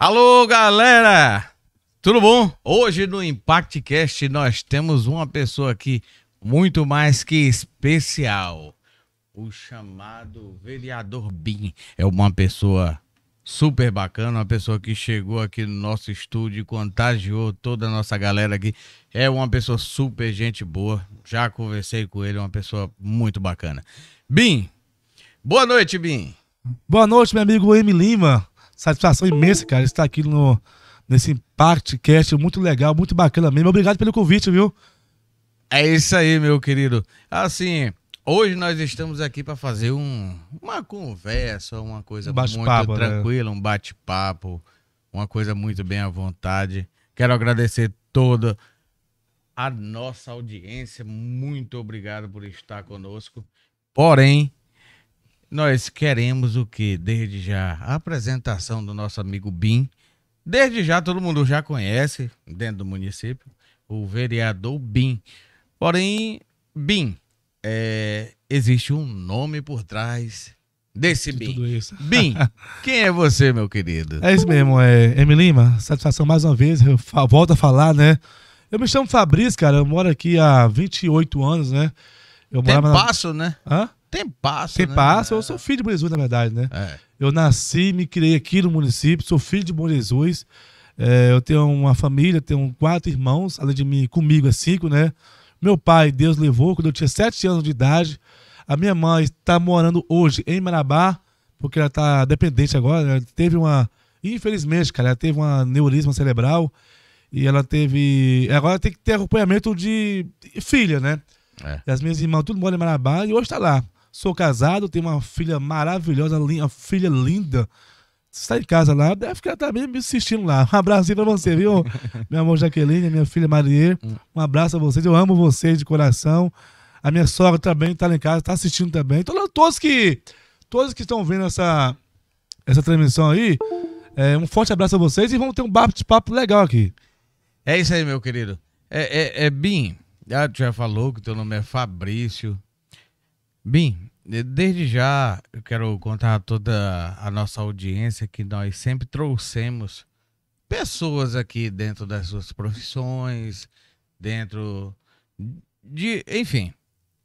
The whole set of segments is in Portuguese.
Alô, galera! Tudo bom? Hoje no ImpactCast nós temos uma pessoa aqui muito mais que especial. O chamado vereador Bim é uma pessoa super bacana, uma pessoa que chegou aqui no nosso estúdio, contagiou toda a nossa galera aqui. É uma pessoa super gente boa. Já conversei com ele, é uma pessoa muito bacana. Bim, boa noite, Bim. Boa noite, meu amigo M. Lima satisfação imensa, cara, estar aqui no, nesse podcast muito legal, muito bacana mesmo. Obrigado pelo convite, viu? É isso aí, meu querido. Assim, hoje nós estamos aqui para fazer um, uma conversa, uma coisa um muito né? tranquila, né? um bate-papo, uma coisa muito bem à vontade. Quero agradecer toda a nossa audiência. Muito obrigado por estar conosco. Porém, nós queremos o que? Desde já a apresentação do nosso amigo Bim. Desde já todo mundo já conhece, dentro do município, o vereador Bim. Porém, Bim, é, existe um nome por trás desse de Bim. Tudo isso. Bim, quem é você, meu querido? É isso mesmo, é M. Lima. Satisfação mais uma vez, eu volto a falar, né? Eu me chamo Fabrício, cara, eu moro aqui há 28 anos, né? Eu Tem passo, na... né? Hã? Tempo passa. Tempo né? passa. Eu é. sou filho de Bom Jesus, na verdade, né? É. Eu nasci, me criei aqui no município, sou filho de Bom Jesus. É, eu tenho uma família, tenho quatro irmãos, além de mim, comigo é cinco, né? Meu pai, Deus levou quando eu tinha sete anos de idade. A minha mãe está morando hoje em Marabá, porque ela está dependente agora. Né? Ela teve uma. Infelizmente, cara, ela teve uma neurisma cerebral e ela teve. Agora tem que ter acompanhamento de filha, né? É. as minhas irmãs tudo moram em Marabá e hoje está lá. Sou casado, tenho uma filha maravilhosa, uma filha linda. Se está em casa lá, deve ficar também me assistindo lá. Um abraço aí para você, viu? meu amor Jaqueline, minha filha Marie. Um abraço a vocês. Eu amo vocês de coração. A minha sogra também está lá em casa, está assistindo também. Todos, então, todos que todos que estão vendo essa, essa transmissão aí, é, um forte abraço a vocês e vamos ter um bate-papo legal aqui. É isso aí, meu querido. É, é, é Bim, já, ah, já falou que teu nome é Fabrício. Bem, desde já eu quero contar a toda a nossa audiência que nós sempre trouxemos pessoas aqui dentro das suas profissões, dentro de, enfim,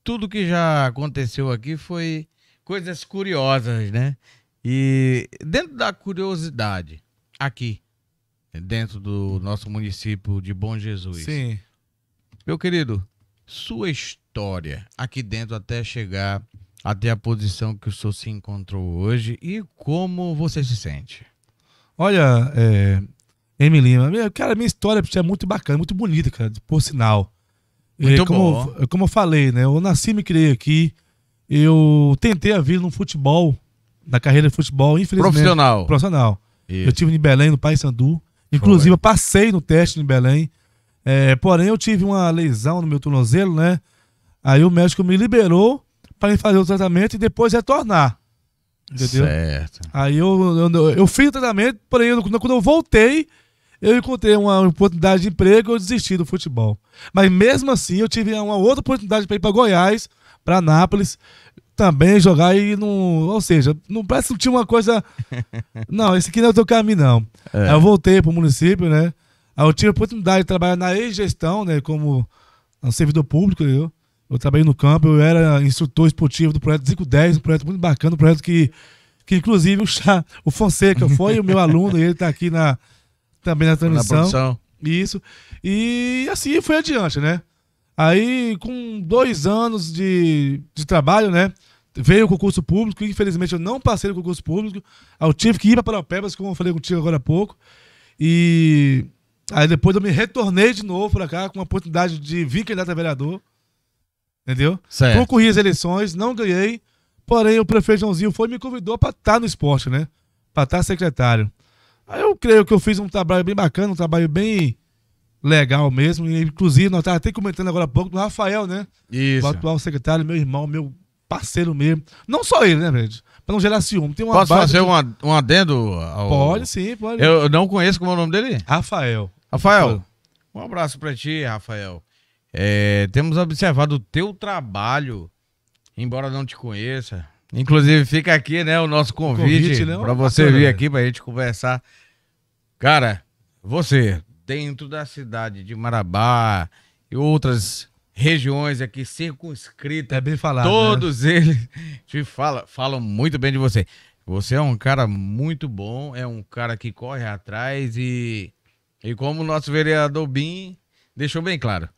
tudo que já aconteceu aqui foi coisas curiosas, né? E dentro da curiosidade, aqui, dentro do nosso município de Bom Jesus. Sim. Meu querido, sua história trajetória aqui dentro até chegar até a posição que o senhor se encontrou hoje e como você se sente? Olha, é, Lima, cara, minha história é muito bacana, muito bonita, cara, por sinal. É, muito é, como, bom. É, como eu falei, né? Eu nasci e me criei aqui. Eu tentei a vida no futebol, na carreira de futebol, infelizmente. Profissional. Profissional. Isso. Eu tive em Belém, no Paysandu. Inclusive, Foi. eu passei no teste em Belém. É, porém, eu tive uma lesão no meu tornozelo, né? Aí o médico me liberou para fazer o tratamento e depois retornar. Entendeu? Certo. Aí eu, eu, eu fiz o tratamento, porém, eu, quando eu voltei, eu encontrei uma oportunidade de emprego e eu desisti do futebol. Mas mesmo assim, eu tive uma outra oportunidade para ir para Goiás, para Nápoles, também jogar e não. Ou seja, não parece que tinha uma coisa. não, esse aqui não é o teu caminho, não. É. Aí eu voltei para o município, né? Aí eu tive a oportunidade de trabalhar na ex-gestão, né? Como um servidor público, entendeu? Eu trabalhei no campo, eu era instrutor esportivo do projeto Zico 10, um projeto muito bacana, um projeto que, que inclusive o, Chá, o Fonseca foi o meu aluno, e ele está aqui na, também na transmissão. Na Isso. E assim foi adiante, né? Aí, com dois anos de, de trabalho, né? Veio o concurso público, infelizmente eu não passei no concurso público. Eu tive que ir para Parauapebas, como eu falei contigo agora há pouco. E aí depois eu me retornei de novo para cá com a oportunidade de vir candidato a vereador. Entendeu? Certo. Concorri às eleições, não ganhei, porém o prefeito Joãozinho foi me convidou para estar tá no esporte, né? Para estar tá secretário. Aí eu creio que eu fiz um trabalho bem bacana, um trabalho bem legal mesmo. inclusive, nós estávamos até comentando agora há pouco do Rafael, né? Isso. O atual secretário, meu irmão, meu parceiro mesmo. Não só ele, né, gente? Para não gerar ciúme. Tem uma Posso fazer de... um adendo? Ao... Pode, sim, pode. Eu não conheço como é o nome dele? Rafael. Rafael, Rafael. um abraço para ti, Rafael. É, temos observado o teu trabalho, embora não te conheça. Inclusive, fica aqui, né, o nosso convite, convite né? para você vir aqui para a gente conversar. Cara, você, dentro da cidade de Marabá e outras regiões aqui circunscritas. É bem falado. Todos né? eles te fala, falam muito bem de você. Você é um cara muito bom, é um cara que corre atrás e, e como o nosso vereador Bim deixou bem claro,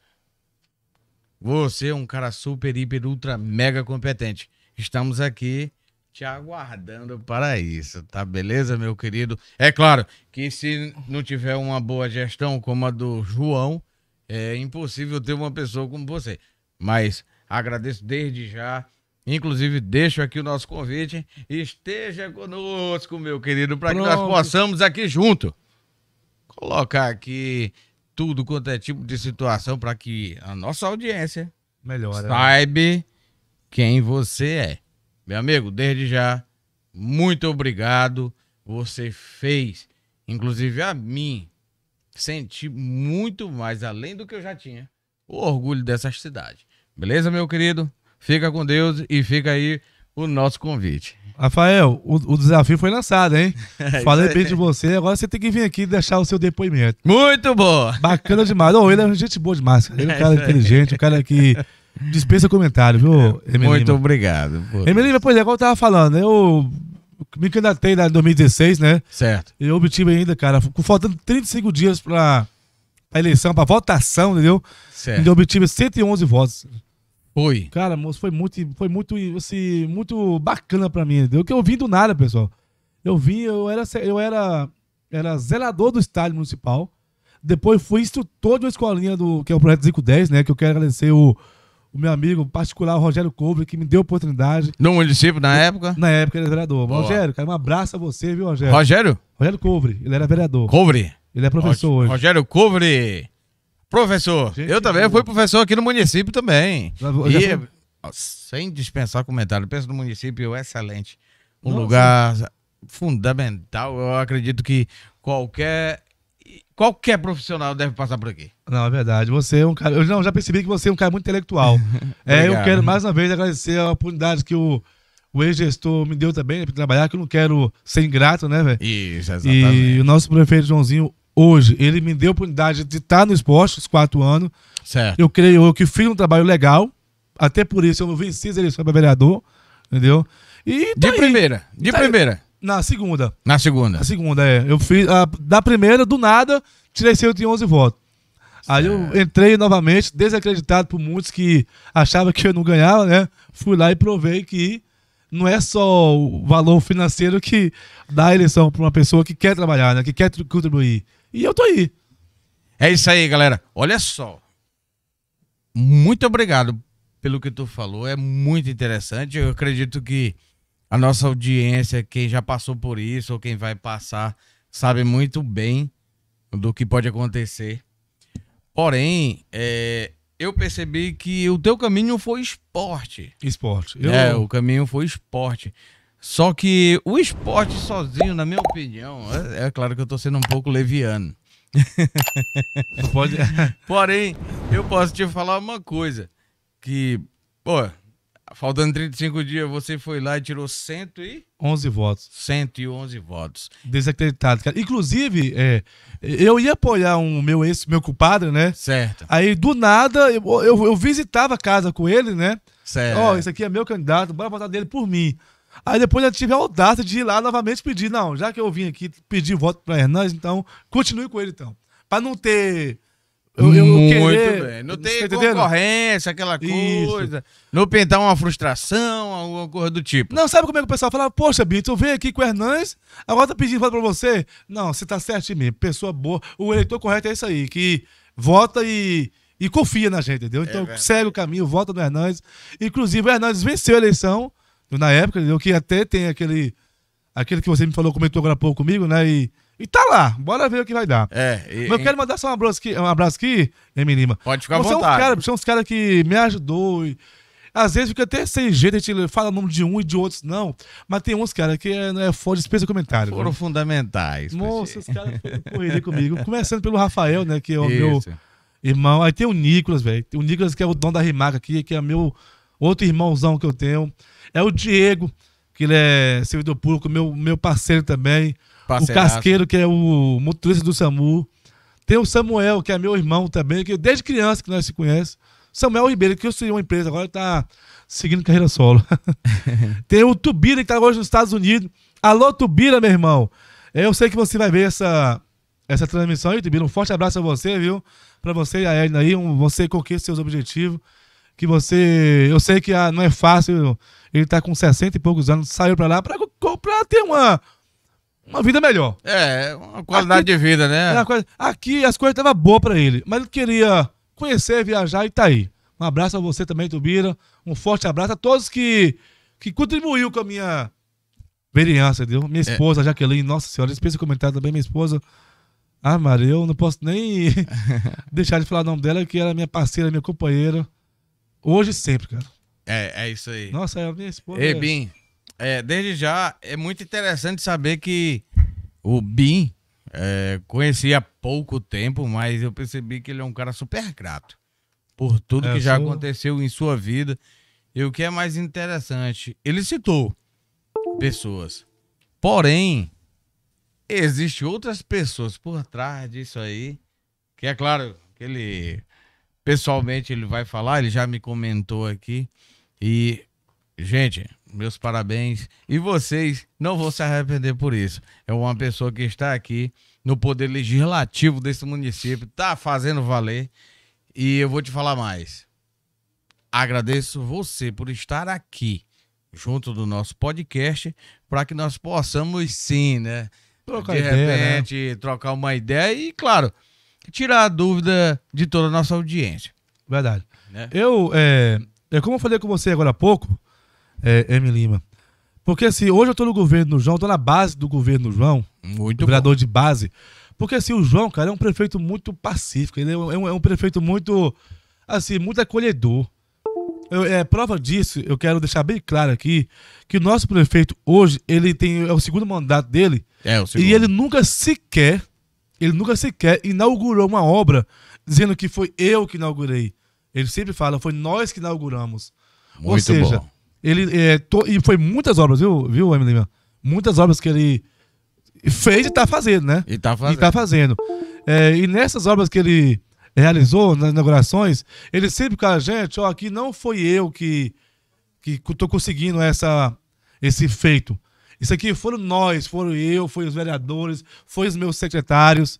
você é um cara super, hiper, ultra, mega competente. Estamos aqui te aguardando para isso, tá beleza, meu querido? É claro que se não tiver uma boa gestão como a do João, é impossível ter uma pessoa como você. Mas agradeço desde já. Inclusive, deixo aqui o nosso convite. Esteja conosco, meu querido, para que nós possamos aqui junto colocar aqui tudo quanto é tipo de situação para que a nossa audiência Melhora, né? saiba quem você é. Meu amigo, desde já, muito obrigado. Você fez, inclusive a mim, sentir muito mais além do que eu já tinha o orgulho dessa cidade. Beleza, meu querido? Fica com Deus e fica aí o nosso convite. Rafael, o, o, desafio foi lançado, hein? É, Falei bem de você, agora você tem que vir aqui e deixar o seu depoimento. Muito bom! Bacana demais. Não, ele é gente boa demais, cara. Ele é um é cara inteligente, um cara que dispensa comentário, viu, é, Muito obrigado. Emelina, pois é, igual eu tava falando, eu me candidatei em 2016, né? Certo. E eu obtive ainda, cara, faltando 35 dias pra, pra eleição, pra votação, entendeu? Certo. E eu obtive 111 votos. Foi. Cara, moço, foi muito, foi muito, assim, muito bacana pra mim, entendeu? Que eu vim do nada, pessoal. Eu vim, eu era, eu era, era zelador do estádio municipal. Depois fui instrutor de uma escolinha do, que é o Projeto Zico 10, né? Que eu quero agradecer o, o meu amigo particular, o Rogério Cobre, que me deu a oportunidade. No município, na época? Na época ele era vereador. Boa. Rogério, cara, um abraço a você, viu, Rogério? Rogério? Rogério Cobre, ele era vereador. Cobre? Ele é professor Rog hoje. Rogério Cobre. Professor, Gente, eu também eu... fui professor aqui no município também. E, Sem dispensar comentário, penso no município excelente. Um Nossa. lugar fundamental. Eu acredito que qualquer qualquer profissional deve passar por aqui. Não, é verdade. Você é um cara. Eu não, já percebi que você é um cara muito intelectual. é, eu quero mais uma vez agradecer a oportunidade que o, o ex-gestor me deu também né, para trabalhar, que eu não quero ser ingrato, né, velho? Isso, exatamente. E o nosso prefeito Joãozinho hoje, ele me deu a oportunidade de estar no esporte, os quatro anos. Certo. Eu creio eu que fiz um trabalho legal, até por isso eu não venci as eleições para vereador, entendeu? E de tá aí, primeira, de tá primeira. Aí, na segunda. Na segunda. Na segunda, é. Eu fiz, a, da primeira, do nada, tirei 111 votos. Aí eu entrei novamente, desacreditado por muitos que achavam que eu não ganhava, né? Fui lá e provei que não é só o valor financeiro que dá a eleição para uma pessoa que quer trabalhar, né? que quer contribuir. E eu tô aí. É isso aí, galera. Olha só. Muito obrigado pelo que tu falou. É muito interessante. Eu acredito que a nossa audiência, quem já passou por isso ou quem vai passar, sabe muito bem do que pode acontecer. Porém, é, eu percebi que o teu caminho foi esporte. Esporte. Eu... É, o caminho foi esporte. Só que o esporte sozinho, na minha opinião, é, é claro que eu estou sendo um pouco leviano. Pode... Porém, eu posso te falar uma coisa. Que, pô, faltando 35 dias, você foi lá e tirou 111 e... votos. 111 votos. Desacreditado, cara. Inclusive, é, eu ia apoiar um meu ex, meu compadre, né? Certo. Aí, do nada, eu, eu, eu visitava a casa com ele, né? Certo. Ó, oh, esse aqui é meu candidato, bora votar dele por mim. Aí depois eu tive a audácia de ir lá novamente pedir. Não, já que eu vim aqui pedir voto para Hernandes, então continue com ele então. Para não ter eu, eu Muito querer, bem. Não tá ter concorrência, aquela coisa. Não pintar uma frustração, alguma coisa do tipo. Não, sabe como é que o pessoal fala? Poxa, Bito, eu venho aqui com o Hernandes, agora tá pedindo voto para você. Não, você tá certo em mim. Pessoa boa. O eleitor correto é isso aí, que vota e, e confia na gente, entendeu? É então é segue o caminho, vota no Hernandes. Inclusive, o Hernandes venceu a eleição na época, entendeu? Que até tem aquele. Aquele que você me falou, comentou agora há pouco comigo, né? E, e tá lá, bora ver o que vai dar. É, e, Mas eu quero mandar só um abraço aqui, um abraço aqui menina? Pode ficar você à é vontade. É um cara, são uns caras que me ajudou. E, às vezes fica até sem jeito, a gente fala o nome de um e de outros, não. Mas tem uns, cara, que é, é foda, dispensa comentário. Foram fundamentais. Nossa, os caras correria comigo. Começando pelo Rafael, né, que é o Isso. meu irmão. Aí tem o Nicolas, velho. O Nicolas que é o dono da Rimaca aqui, que é meu outro irmãozão que eu tenho. É o Diego, que ele é servidor público, meu, meu parceiro também. Parceiraço. O Casqueiro, que é o motorista do SAMU. Tem o Samuel, que é meu irmão também, que desde criança que nós se conhecemos. Samuel Ribeiro, que eu em uma empresa, agora está seguindo carreira solo. Tem o Tubira, que está hoje nos Estados Unidos. Alô, Tubira, meu irmão. Eu sei que você vai ver essa, essa transmissão aí, Tubira. Um forte abraço a você, viu? Para você e a Edna aí. Um, você conquista seus objetivos que você. Eu sei que ah, não é fácil. Ele está com 60 e poucos anos, saiu para lá para ter uma, uma vida melhor. É, uma qualidade aqui, de vida, né? É coisa, aqui as coisas estavam boas para ele, mas ele queria conhecer, viajar e tá aí. Um abraço a você também, Tubira. Um forte abraço a todos que, que contribuiu com a minha experiência entendeu? Minha é. esposa, é. Jaqueline, nossa senhora, esse comentário também, minha esposa. Ah, Maria, eu não posso nem deixar de falar o nome dela, que ela é minha parceira, minha companheira. Hoje e sempre, cara. É, é isso aí. Nossa, é a minha esposa. Ei, é- Bim, é, desde já é muito interessante saber que o Bim é, conhecia há pouco tempo, mas eu percebi que ele é um cara super grato por tudo é, que já sou... aconteceu em sua vida. E o que é mais interessante, ele citou pessoas. Porém, existe outras pessoas por trás disso aí, que é claro, que ele pessoalmente ele vai falar, ele já me comentou aqui. E, gente, meus parabéns. E vocês não vão se arrepender por isso. É uma pessoa que está aqui no poder legislativo desse município, está fazendo valer. E eu vou te falar mais. Agradeço você por estar aqui junto do nosso podcast para que nós possamos sim, né? Trocar de ideia, repente, né? trocar uma ideia e, claro, tirar a dúvida de toda a nossa audiência. Verdade. Né? Eu, é, é, como eu falei com você agora há pouco, é, Emi Lima, porque assim, hoje eu estou no governo do João, estou na base do governo do João, Muito vereador de base, porque assim, o João, cara, é um prefeito muito pacífico, ele é, é um, é um prefeito muito, assim, muito acolhedor. Eu, é, prova disso, eu quero deixar bem claro aqui que o nosso prefeito hoje, ele tem. É o segundo mandato dele. É, o segundo. E ele nunca sequer ele nunca sequer inaugurou uma obra dizendo que foi eu que inaugurei. Ele sempre fala, foi nós que inauguramos. Muito Ou seja, bom. ele é, to, e foi muitas obras, viu, viu, Emily? Muitas obras que ele fez e está fazendo, né? E está fazendo. E, tá fazendo. É, e nessas obras que ele realizou, nas inaugurações, ele sempre com a gente, ó, aqui não foi eu que que estou conseguindo essa, esse feito. Isso aqui foram nós, foram eu, foi os vereadores, foi os meus secretários.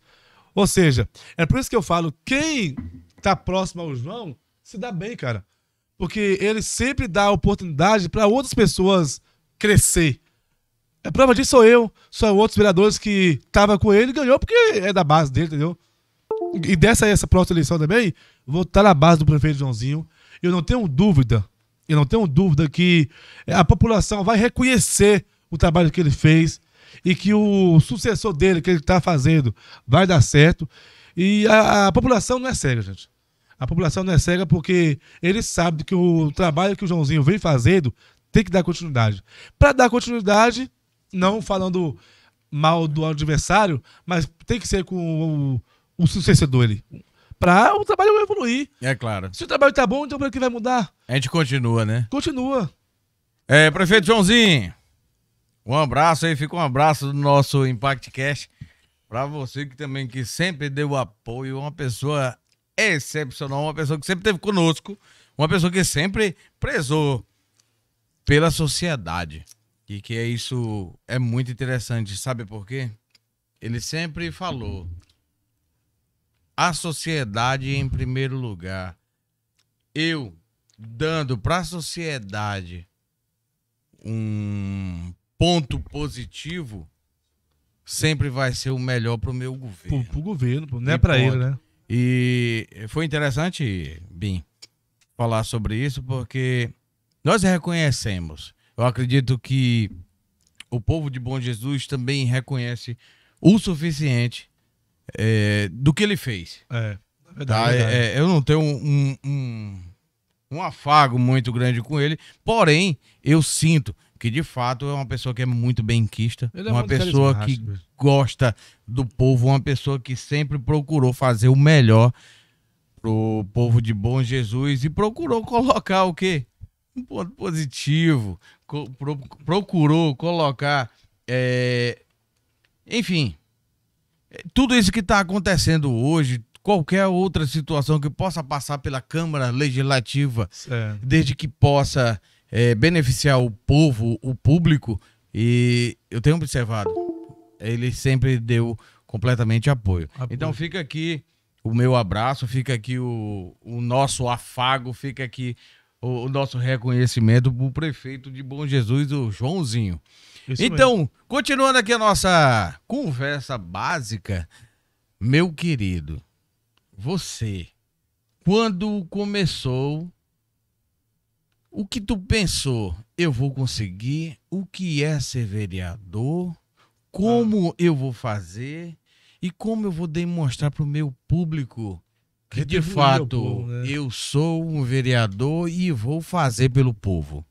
Ou seja, é por isso que eu falo, quem está próximo ao João se dá bem, cara. Porque ele sempre dá oportunidade para outras pessoas crescer. A prova disso sou eu, são outros vereadores que estavam com ele e ganhou porque é da base dele, entendeu? E dessa essa próxima eleição também, vou estar tá na base do prefeito Joãozinho. Eu não tenho dúvida, eu não tenho dúvida que a população vai reconhecer o trabalho que ele fez e que o sucessor dele, que ele está fazendo, vai dar certo. E a, a, população não é cega, gente. A população não é cega porque ele sabe que o trabalho que o Joãozinho vem fazendo tem que dar continuidade. Para dar continuidade, não falando mal do adversário, mas tem que ser com o, o sucessor dele para o trabalho evoluir. É claro. Se o trabalho tá bom, então para que vai mudar? A gente continua, né? Continua. É, prefeito Joãozinho. Um abraço aí, fica um abraço do nosso Impact Cash para você que também que sempre deu apoio, uma pessoa excepcional, uma pessoa que sempre esteve conosco, uma pessoa que sempre prezou pela sociedade. E que é isso é muito interessante, sabe por quê? Ele sempre falou a sociedade em primeiro lugar. Eu dando para a sociedade um ponto positivo sempre vai ser o melhor para o meu governo. Para o governo, não é para ele, né? E foi interessante, Bim, falar sobre isso, porque nós reconhecemos. Eu acredito que o povo de Bom Jesus também reconhece o suficiente é, do que ele fez. É, é verdade. Tá? verdade. É, é eu não tenho um, um, um afago muito grande com ele, porém, eu sinto que de fato é uma pessoa que é muito benquista, é uma pessoa que gosta do povo, uma pessoa que sempre procurou fazer o melhor pro povo de bom Jesus e procurou colocar o quê? Um ponto positivo, co pro procurou colocar, é... enfim, é, tudo isso que está acontecendo hoje, qualquer outra situação que possa passar pela Câmara Legislativa, certo. desde que possa é, beneficiar o povo, o público, e eu tenho observado, ele sempre deu completamente apoio. apoio. Então fica aqui o meu abraço, fica aqui o, o nosso afago, fica aqui o, o nosso reconhecimento para o prefeito de Bom Jesus, o Joãozinho. Isso então, mesmo. continuando aqui a nossa conversa básica, meu querido, você, quando começou o que tu pensou? Eu vou conseguir? O que é ser vereador? Como ah. eu vou fazer? E como eu vou demonstrar para o meu público que, de fato, povo, né? eu sou um vereador e vou fazer pelo povo?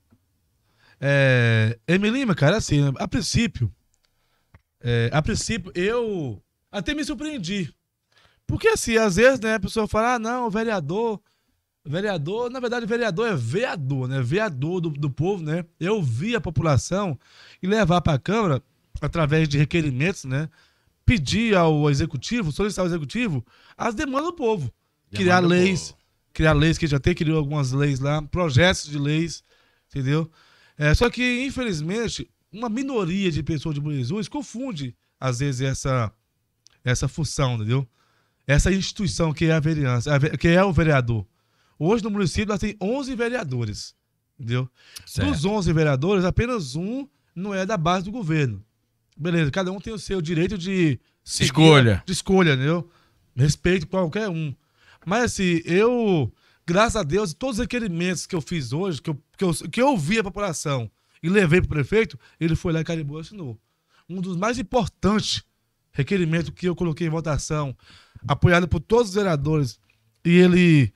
É, Emilima, cara, assim, a princípio, é, a princípio, eu até me surpreendi. Porque, assim, às vezes, né, a pessoa fala, ah, não, o vereador Vereador, na verdade, vereador é vereador, né? Vereador do, do povo, né? Eu vi a população e levar para a Câmara, através de requerimentos, né? Pedir ao executivo, solicitar ao executivo, as demandas do povo. Demanda criar do leis, povo. criar leis, que já tem criou algumas leis lá, projetos de leis, entendeu? É, só que, infelizmente, uma minoria de pessoas de Bom Jesus confunde, às vezes, essa, essa função, entendeu? Essa instituição que é a vereança, que é o vereador. Hoje no município nós tem 11 vereadores, entendeu? Certo. Dos 11 vereadores, apenas um não é da base do governo. Beleza, cada um tem o seu direito de escolha, de escolha, entendeu? Respeito qualquer um. Mas assim, eu, graças a Deus, todos os requerimentos que eu fiz hoje, que eu, que eu, que eu ouvi a população e levei para o prefeito, ele foi lá e carimbou e assinou. Um dos mais importantes requerimentos que eu coloquei em votação, apoiado por todos os vereadores, e ele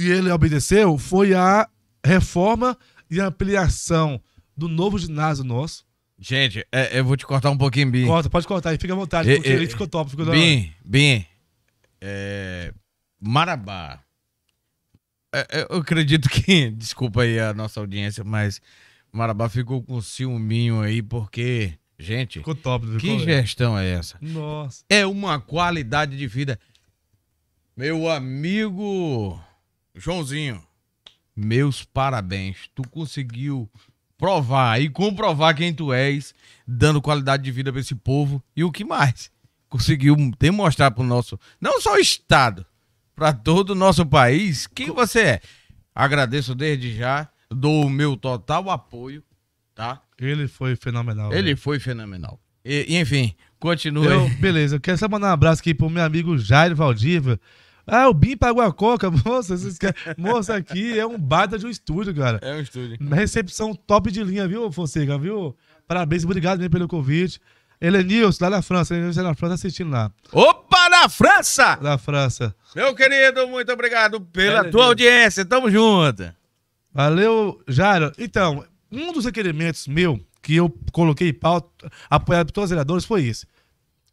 e ele obedeceu foi a reforma e ampliação do novo ginásio nosso. Gente, é, eu vou te cortar um pouquinho, Bim. Corta, pode cortar, aí fica à vontade, porque é, ele ficou top. Ficou Bim, Bim, é, Marabá. É, é eu acredito que, desculpa aí a nossa audiência, mas Marabá ficou com ciúminho aí, porque, gente, ficou top, ficou que gestão é essa? Nossa. É uma qualidade de vida. Meu amigo Joãozinho. Meus parabéns. Tu conseguiu provar e comprovar quem tu és, dando qualidade de vida para esse povo e o que mais? Conseguiu demonstrar para o nosso, não só o Estado, para todo o nosso país, quem você é. Agradeço desde já, dou o meu total apoio, tá? Ele foi fenomenal. Ele foi fenomenal. E, enfim, continua. Eu, beleza, eu quero só mandar um abraço aqui o meu amigo Jair Valdiva. Ah, o Bim pagou a coca. Moça, vocês Moça, aqui é um baita de um estúdio, cara. É um estúdio. recepção top de linha, viu, Fonseca? Viu? Parabéns, obrigado mesmo pelo convite. Elenilson, lá na França. Elenilson, lá é na França, assistindo lá. Opa, na França! Na França. Meu querido, muito obrigado pela Elenilson. tua audiência. Tamo junto. Valeu, Jairo. Então, um dos requerimentos meu que eu coloquei em pauta, apoiado por todos os vereadores, foi esse.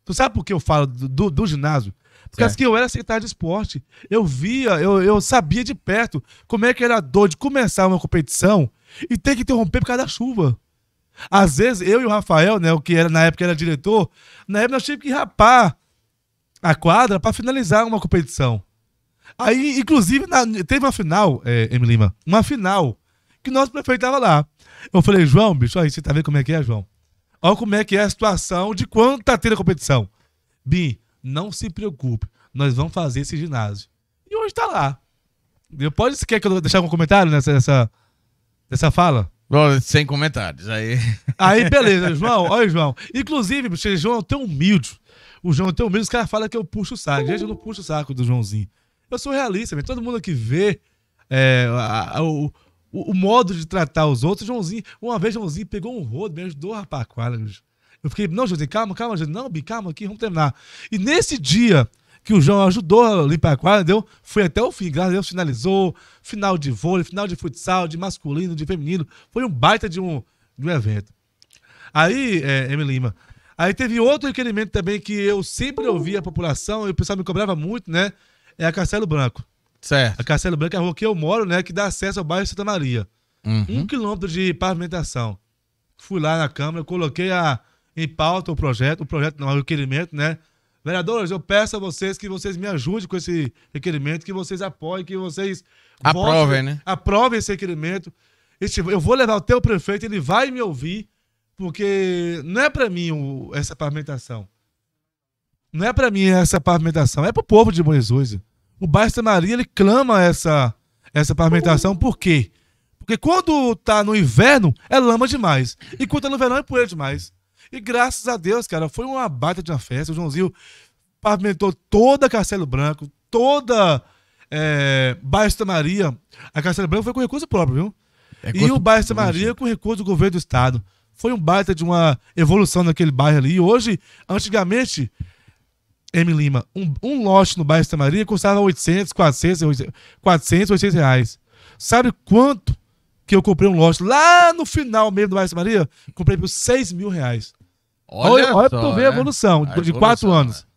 Tu sabe por que eu falo do, do ginásio? Porque é. assim, eu era secretário de esporte. Eu via, eu, eu sabia de perto como é que era a dor de começar uma competição e ter que interromper por causa da chuva. Às vezes, eu e o Rafael, né, o que era, na época era diretor, na época nós tivemos que rapar a quadra para finalizar uma competição. Aí, inclusive, na, teve uma final, é, Emily Lima, uma final, que o nosso prefeito tava lá. Eu falei, João, bicho, aí você tá vendo como é que é, João? Olha como é que é a situação de quando tá tendo a competição. Bim, não se preocupe, nós vamos fazer esse ginásio. E hoje tá lá. Pode você quer que eu deixar algum comentário nessa, nessa, nessa fala? Bom, sem comentários, aí... Aí, beleza, João, olha João. Inclusive, o João é tão humilde. O João é tão humilde, os caras falam que eu puxo o saco. Gente, eu não puxo o saco do Joãozinho. Eu sou realista, mas todo mundo que vê é, a, a, o, o, modo de tratar os outros, Joãozinho, uma vez Joãozinho pegou um rodo, me ajudou a rapaquara, eu fiquei, não, José, calma, calma, José, não, Bi, calma aqui, vamos terminar. E nesse dia que o João ajudou a limpar a quadra, entendeu? foi até o fim, graças a Deus finalizou, final de vôlei, final de futsal, de masculino, de feminino, foi um baita de um, de um evento. Aí, é, Emily Lima, aí teve outro requerimento também que eu sempre ouvi a população e o pessoal me cobrava muito, né? É a Castelo Branco. Certo. A Castelo Branco é a rua que eu moro, né? Que dá acesso ao bairro Santa Maria. Uhum. Um quilômetro de pavimentação. Fui lá na Câmara, coloquei a, em pauta o projeto, o projeto não é o requerimento, né? Vereadores, eu peço a vocês que vocês me ajudem com esse requerimento, que vocês apoiem, que vocês aprovem, né? Aprovem esse requerimento. Eu vou levar até o prefeito, ele vai me ouvir, porque não é para mim essa pavimentação. Não é para mim essa pavimentação, é para o povo de Bom Jesus. O bairro Santa Maria, ele clama essa, essa pavimentação, por quê? Porque quando tá no inverno, é lama demais. E quando tá no verão, é poeira demais. E graças a Deus, cara, foi uma baita de uma festa. O Joãozinho pavimentou toda Castelo Branco, toda é, Bairro Santa Maria. A Castelo Branco foi com recurso próprio, viu? É e o bairro Santa Maria com recurso do governo do estado. Foi um baita de uma evolução naquele bairro ali. E hoje, antigamente, M. Lima, um, um lote no bairro Santa Maria custava 800, 400, 400, 800 reais. Sabe quanto que eu comprei um lote lá no final mesmo do bairro Santa Maria? Comprei por 6 mil reais. Olha, olha para tu ver né? a evolução a de quatro anos. Né?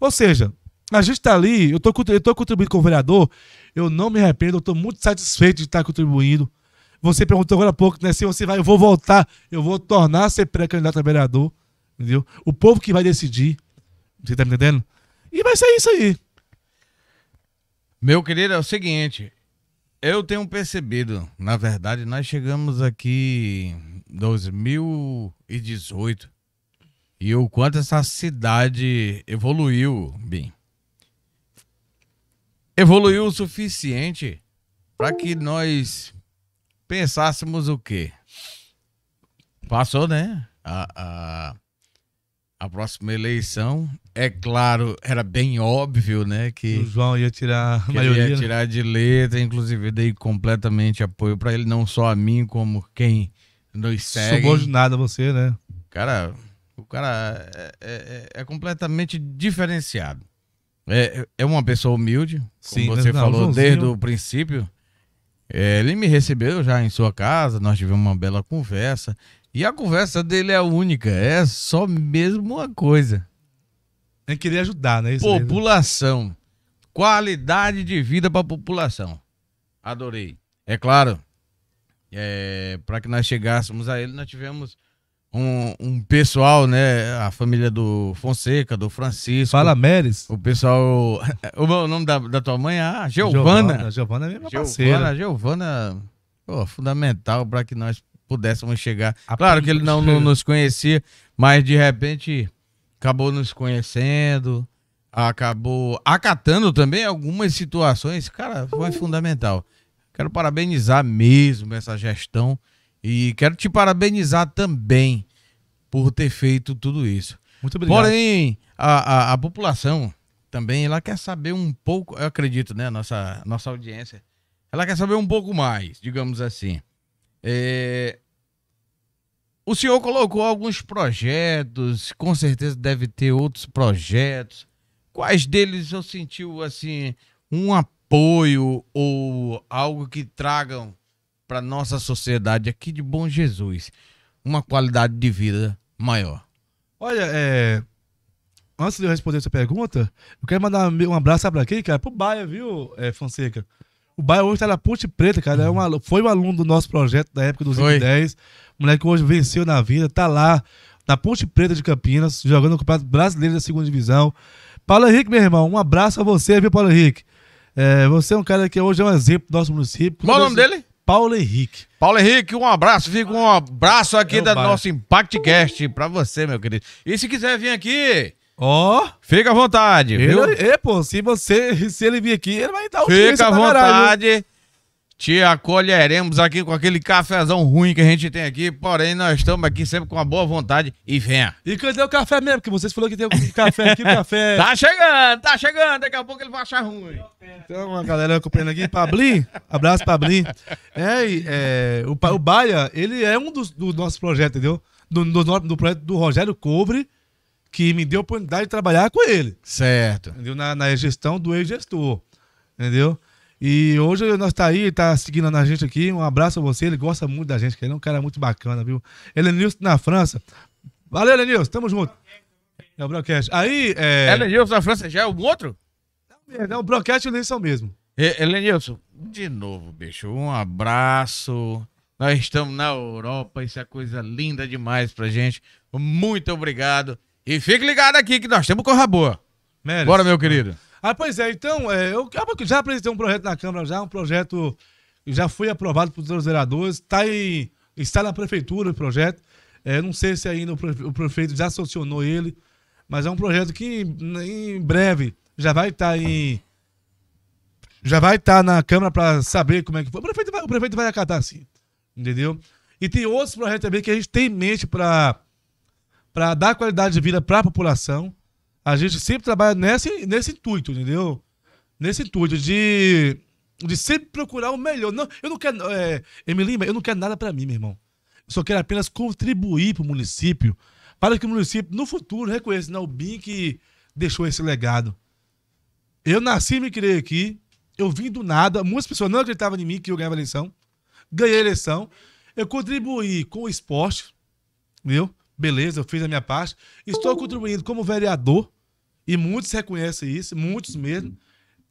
Ou seja, a gente está ali, eu estou eu tô contribuindo como vereador, eu não me arrependo, eu estou muito satisfeito de estar tá contribuindo. Você perguntou agora há pouco, né? Se você vai, eu vou voltar, eu vou tornar a ser pré-candidato a vereador, entendeu? O povo que vai decidir, você está me entendendo? E vai ser isso aí. Meu querido, é o seguinte, eu tenho percebido, na verdade, nós chegamos aqui 2018, e o quanto essa cidade evoluiu, bem. Evoluiu o suficiente para que nós pensássemos o quê? Passou, né? A, a, a, próxima eleição. É claro, era bem óbvio, né? Que o João ia tirar a maioria. ia né? tirar de letra, inclusive dei completamente apoio para ele, não só a mim, como quem nos segue. Subornado a você, né? Cara, o cara é, é, é, é completamente diferenciado. É, é uma pessoa humilde, Sim, como né? você não, falou desde o princípio. É, ele me recebeu já em sua casa, nós tivemos uma bela conversa. E a conversa dele é única, é só mesmo uma coisa. Ele queria ajudar, né? Isso né? população. Qualidade de vida para a população. Adorei. É claro, é, para que nós chegássemos a ele, nós tivemos um, um, pessoal, né? A família do Fonseca, do Francisco. Fala, Meres. O pessoal. O nome da, da tua mãe é a Giovana. Giovana, Giovana é minha Giovana, Giovana, pô, fundamental para que nós pudéssemos chegar. A claro que ele não, não, nos conhecia, mas de repente acabou nos conhecendo, acabou acatando também algumas situações. Cara, foi uhum. fundamental. Quero parabenizar mesmo essa gestão e quero te parabenizar também por ter feito tudo isso. Muito obrigado. Porém, a, a, a população também, ela quer saber um pouco, eu acredito, né, nossa, nossa audiência, ela quer saber um pouco mais, digamos assim. É... O senhor colocou alguns projetos, com certeza deve ter outros projetos. Quais deles o sentiu, assim, um apoio ou algo que tragam para nossa sociedade aqui de Bom Jesus uma qualidade de vida maior? Olha, é... antes de eu responder essa pergunta, eu quero mandar um abraço para quem, cara? Pro Baia, viu, é, Fonseca? O Baia hoje tá na Ponte Preta, cara. É uma... foi um aluno do nosso projeto da época dos 2010. O moleque hoje venceu na vida, tá lá na Ponte Preta de Campinas, jogando no Campeonato Brasileiro da Segunda Divisão. Paulo Henrique, meu irmão, um abraço a você, viu, Paulo Henrique? É, você é um cara que hoje é um exemplo do nosso município. Qual o nome dele? Paulo Henrique. Paulo Henrique, um abraço, fica um abraço aqui é da bairro. nosso Impactcast pra você, meu querido. E se quiser vir aqui, Ó. Oh, Fica à vontade, ele, viu? É, pô, se você, se ele vir aqui, ele vai dar o Fica à vontade. Caralho te acolheremos aqui com aquele cafezão ruim que a gente tem aqui, porém nós estamos aqui sempre com uma boa vontade e venha. E cadê o café mesmo? Que vocês falaram que tem um café aqui, café... tá chegando, tá chegando, daqui a pouco ele vai achar ruim. Então, a galera acompanhando aqui, Pabli, abraço Pabli. É, é, o, o Baia, ele é um dos, do nossos projetos, entendeu? Do, do, do projeto do Rogério Cobre, que me deu a oportunidade de trabalhar com ele. Certo. Entendeu? Na, na gestão do ex-gestor, entendeu? E hoje nós tá aí, tá seguindo a gente aqui. Um abraço a você, ele gosta muito da gente, que ele é um cara muito bacana, viu? Nilson na França. Valeu, Elenilson, tamo junto. É o Brocast. Aí, é... Elenilson na França já é um outro? Não, é, é o Brocast e o Elenilson mesmo. Elenilson, de novo, bicho, um abraço. Nós estamos na Europa, isso é coisa linda demais pra gente. Muito obrigado. E fique ligado aqui que nós temos corra boa. Bora, meu querido. Ah, pois é, então, é, eu já apresentei um projeto na Câmara já, um projeto que já foi aprovado pelos vereadores, tá em, está na prefeitura o projeto. É, não sei se ainda o prefeito já sancionou ele, mas é um projeto que em, breve já vai estar tá em. Já vai estar tá na Câmara para saber como é que foi. O prefeito, vai, o prefeito vai acatar sim. Entendeu? E tem outros projetos também que a gente tem em mente para dar qualidade de vida para a população. A gente sempre trabalha nesse, nesse intuito, entendeu? Nesse intuito de, de sempre procurar o melhor. Não, eu não quero. É, Emilima, eu não quero nada para mim, meu irmão. Eu só quero apenas contribuir para o município, para que o município, no futuro, reconheça não, o BIM que deixou esse legado. Eu nasci e me criei aqui, eu vim do nada, muitas pessoas não acreditavam em mim que eu ganhava eleição. Ganhei a eleição, eu contribuí com o esporte, entendeu Beleza, eu fiz a minha parte. Estou contribuindo como vereador, e muitos reconhecem isso, muitos mesmo.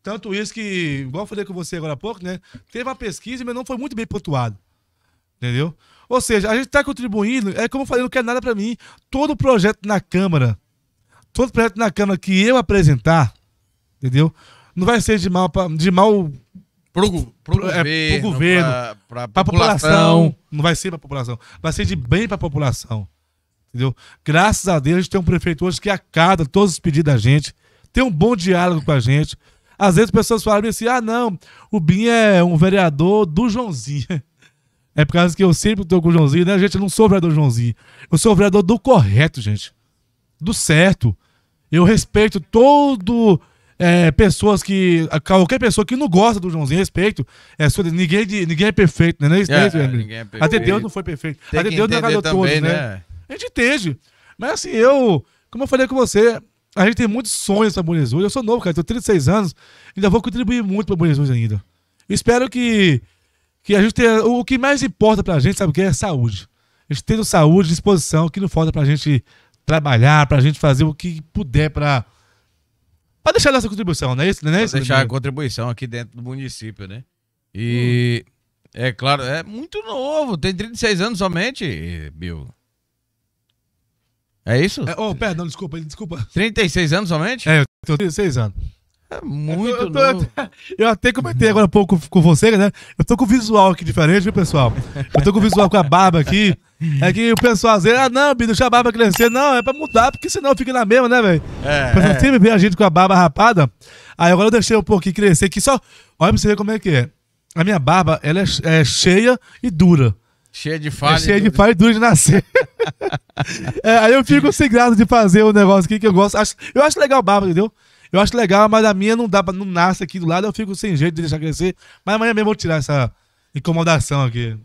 Tanto isso que, igual eu falei com você agora há pouco, né? Teve uma pesquisa, mas não foi muito bem pontuado. Entendeu? Ou seja, a gente está contribuindo, é como eu falei, não quer nada para mim. Todo projeto na Câmara, todo projeto na Câmara que eu apresentar, entendeu? Não vai ser de mal, pra, de mal pro, pro, pro, é, governo, pro governo, pra, pra, pra população. população. Não vai ser pra população. Vai ser de bem pra população. Entendeu? Graças a Deus a gente tem um prefeito hoje que acada todos os pedidos da gente, tem um bom diálogo com a gente. Às vezes pessoas falam assim: ah, não, o Bim é um vereador do Joãozinho. É por causa que eu sempre estou com o Joãozinho, né? Gente, eu não sou vereador do Joãozinho. Eu sou vereador do correto, gente. Do certo. Eu respeito todo. É, pessoas que. Qualquer pessoa que não gosta do Joãozinho, respeito. É, ninguém, ninguém é perfeito, né? Não é, né, é, é, ninguém é perfeito. Até Deus não foi perfeito. Tem Até Deus não agradou todos, né? né? A gente entende. Mas assim, eu, como eu falei com você, a gente tem muitos sonhos para Buenos Aires. Eu sou novo, cara, tenho 36 anos, ainda vou contribuir muito para Buenos Aires ainda. Espero que, que a gente tenha. O que mais importa para a gente, sabe o que é? Saúde. A gente tendo saúde, disposição, que não falta para a gente trabalhar, para a gente fazer o que puder para. Para deixar nossa contribuição, não é isso? Não é isso deixar a contribuição aqui dentro do município, né? E. Hum. É claro, é muito novo, tem 36 anos somente, Bill. É isso? É, oh, perdão, desculpa, desculpa. 36 anos somente? É, eu tenho 36 anos. É muito eu, eu, eu, até, eu, até comentei agora um pouco com você, né? Eu tô com o visual aqui diferente, viu, pessoal? Eu tô com o visual com a barba aqui. É que o pessoal às vezes, ah, não, Bi, deixa a barba crescer. Não, é pra mudar, porque senão fica na mesma, né, velho? É, Porque é. sempre vê a gente com a barba rapada. Aí agora eu deixei um pouquinho crescer aqui só. Olha pra você ver como é que é. A minha barba, ela é, é cheia e dura. Cheia de é falha. É cheia de falha e duro de nascer. é, aí eu fico sem graça de fazer o negócio aqui que eu gosto. Acho, eu acho legal o barba, entendeu? Eu acho legal, mas a minha não dá não nasce aqui do lado, eu fico sem jeito de deixar crescer. Mas amanhã mesmo eu vou tirar essa incomodação aqui.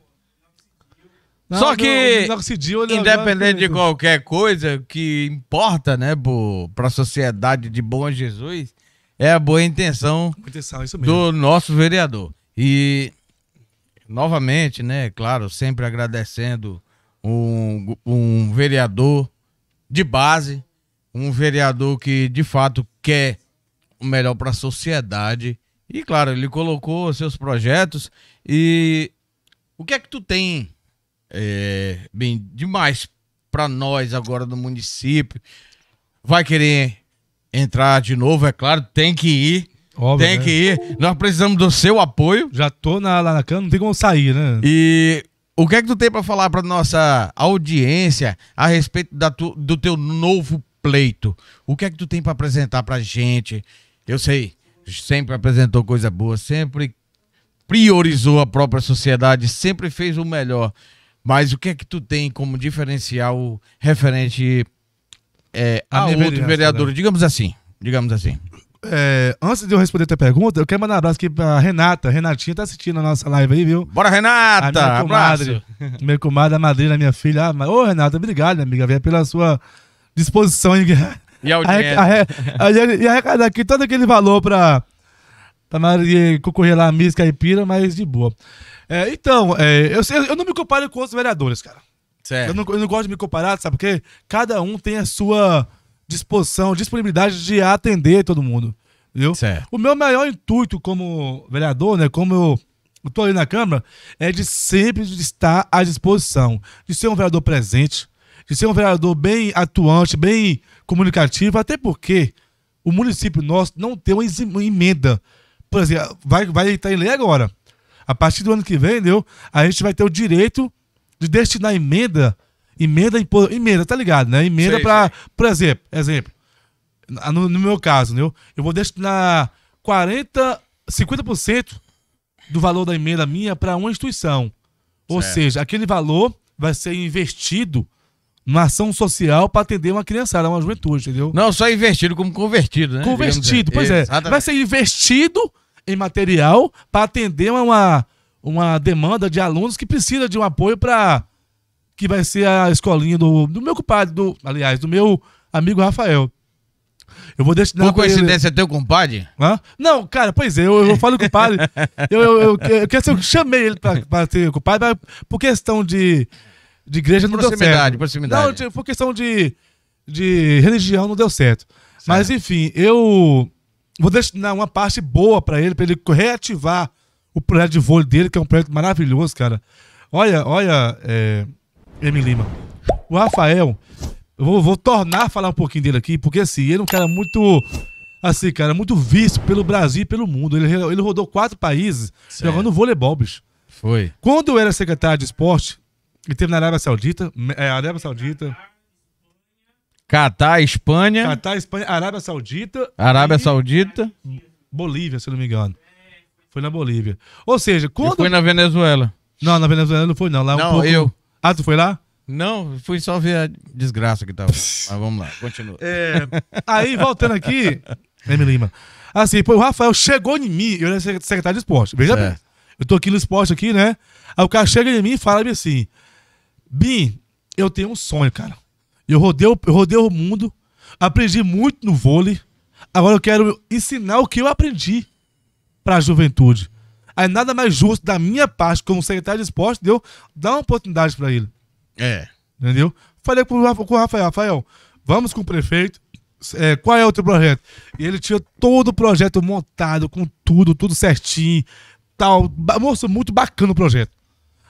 Não, Só que, não, não, dia, independente de qualquer coisa, que importa, né, para a sociedade de Bom Jesus é a boa intenção, intenção do nosso vereador. E novamente, né? Claro, sempre agradecendo um, um vereador de base, um vereador que de fato quer o melhor para a sociedade. E claro, ele colocou seus projetos. E o que é que tu tem é, bem demais para nós agora do município? Vai querer entrar de novo? É claro, tem que ir. Óbvio, tem né? que ir. Nós precisamos do seu apoio. Já tô na, lá na cama, não tem como sair, né? E o que é que tu tem para falar para nossa audiência a respeito da tu, do teu novo pleito? O que é que tu tem para apresentar pra gente? Eu sei, sempre apresentou coisa boa, sempre priorizou a própria sociedade, sempre fez o melhor. Mas o que é que tu tem como diferencial referente é, a, a outro vereador, né? digamos assim, digamos assim. É, antes de eu responder a tua pergunta, eu quero mandar um abraço aqui pra Renata. Renatinha tá assistindo a nossa live aí, viu? Bora, Renata! A minha comadre, abraço! Minha comadre, a madrinha, minha filha. Ah, ô, Renata, obrigado, minha amiga, pela sua disposição em... e audiência. E arrecadar aqui todo aquele valor pra, pra Maria concorrer lá à Miss Caipira, mas de boa. É, então, é, eu, eu não me comparo com outros vereadores, cara. Certo. Eu não, eu não gosto de me comparar, sabe por quê? Cada um tem a sua disposição, disponibilidade de atender todo mundo. viu? Certo. O meu maior intuito como vereador, né, como eu estou ali na Câmara, é de sempre estar à disposição, de ser um vereador presente, de ser um vereador bem atuante, bem comunicativo, até porque o município nosso não tem uma emenda. Por exemplo, vai, vai entrar em lei agora. A partir do ano que vem, entendeu? a gente vai ter o direito de destinar emenda Emenda, emenda, tá ligado, né? Emenda para, por exemplo, exemplo, no, no meu caso, né? Eu vou destinar 40, 50% do valor da emenda minha para uma instituição. Ou seja, aquele valor vai ser investido numa ação social para atender uma criançada, uma juventude, entendeu? Não só investido, como convertido, né? Convertido, assim. pois é. Vai ser investido em material para atender uma, uma demanda de alunos que precisa de um apoio para que vai ser a escolinha do, do meu compadre, do, aliás, do meu amigo Rafael. Eu vou destinar. Por coincidência, ele... é teu compadre? Hã? Não, cara, pois é, eu, eu falo compadre. eu, eu, eu, eu, eu, eu chamei ele pra, pra ser compadre, mas por questão de, de igreja de não deu certo. Proximidade. Não, tipo, por questão de, de religião não deu certo. certo. Mas enfim, eu vou destinar uma parte boa para ele, para ele reativar o projeto de vôlei dele, que é um projeto maravilhoso, cara. Olha, olha, é, M. Lima. O Rafael, eu vou, vou tornar a falar um pouquinho dele aqui, porque assim, ele é um cara muito assim, cara, muito visto pelo Brasil e pelo mundo. Ele, ele rodou quatro países certo. jogando voleibol, bicho. Foi. Quando eu era secretário de esporte, ele teve na Arábia Saudita, é, Arábia Saudita. Catar, Espanha. Catar, Espanha, Arábia Saudita. Arábia Saudita. Bolívia, se não me engano. Foi na Bolívia. Ou seja, quando. E foi na Venezuela. Não, na Venezuela não foi, não. Lá é não, um pouco... eu. Ah, tu foi lá? Não, fui só ver a desgraça que tava. Mas vamos lá, continua. É, aí, voltando aqui, Leme Lima. Assim, pô, o Rafael chegou em mim, eu era secretário de esporte, veja bem. Eu tô aqui no esporte aqui, né? Aí o cara chega em mim e fala assim: Bim, eu tenho um sonho, cara. Eu rodei, eu rodei o mundo, aprendi muito no vôlei. Agora eu quero ensinar o que eu aprendi para a juventude. Aí nada mais justo da minha parte, como secretário de esporte, deu dar uma oportunidade para ele. É. Entendeu? Falei com o Rafael, Rafael, vamos com o prefeito, é, qual é o teu projeto? E ele tinha todo o projeto montado, com tudo, tudo certinho, tal. Moço, muito bacana o projeto.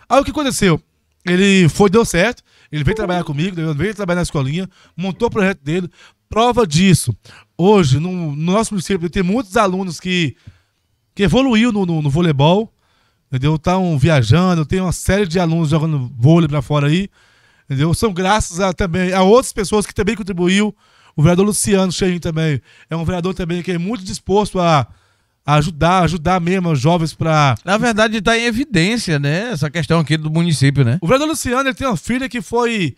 Aí o que aconteceu? Ele foi, deu certo, ele veio trabalhar comigo, veio trabalhar na escolinha, montou o projeto dele. Prova disso, hoje, no, no nosso município, tem muitos alunos que que evoluiu no, no, no voleibol, entendeu? Estão tá viajando, tem uma série de alunos jogando vôlei para fora aí, entendeu? São graças a, também a outras pessoas que também contribuiu. O vereador Luciano Cheirinho também é um vereador também que é muito disposto a, a ajudar, ajudar mesmo os jovens para. Na verdade, está em evidência, né? Essa questão aqui do município, né? O vereador Luciano ele tem uma filha que foi.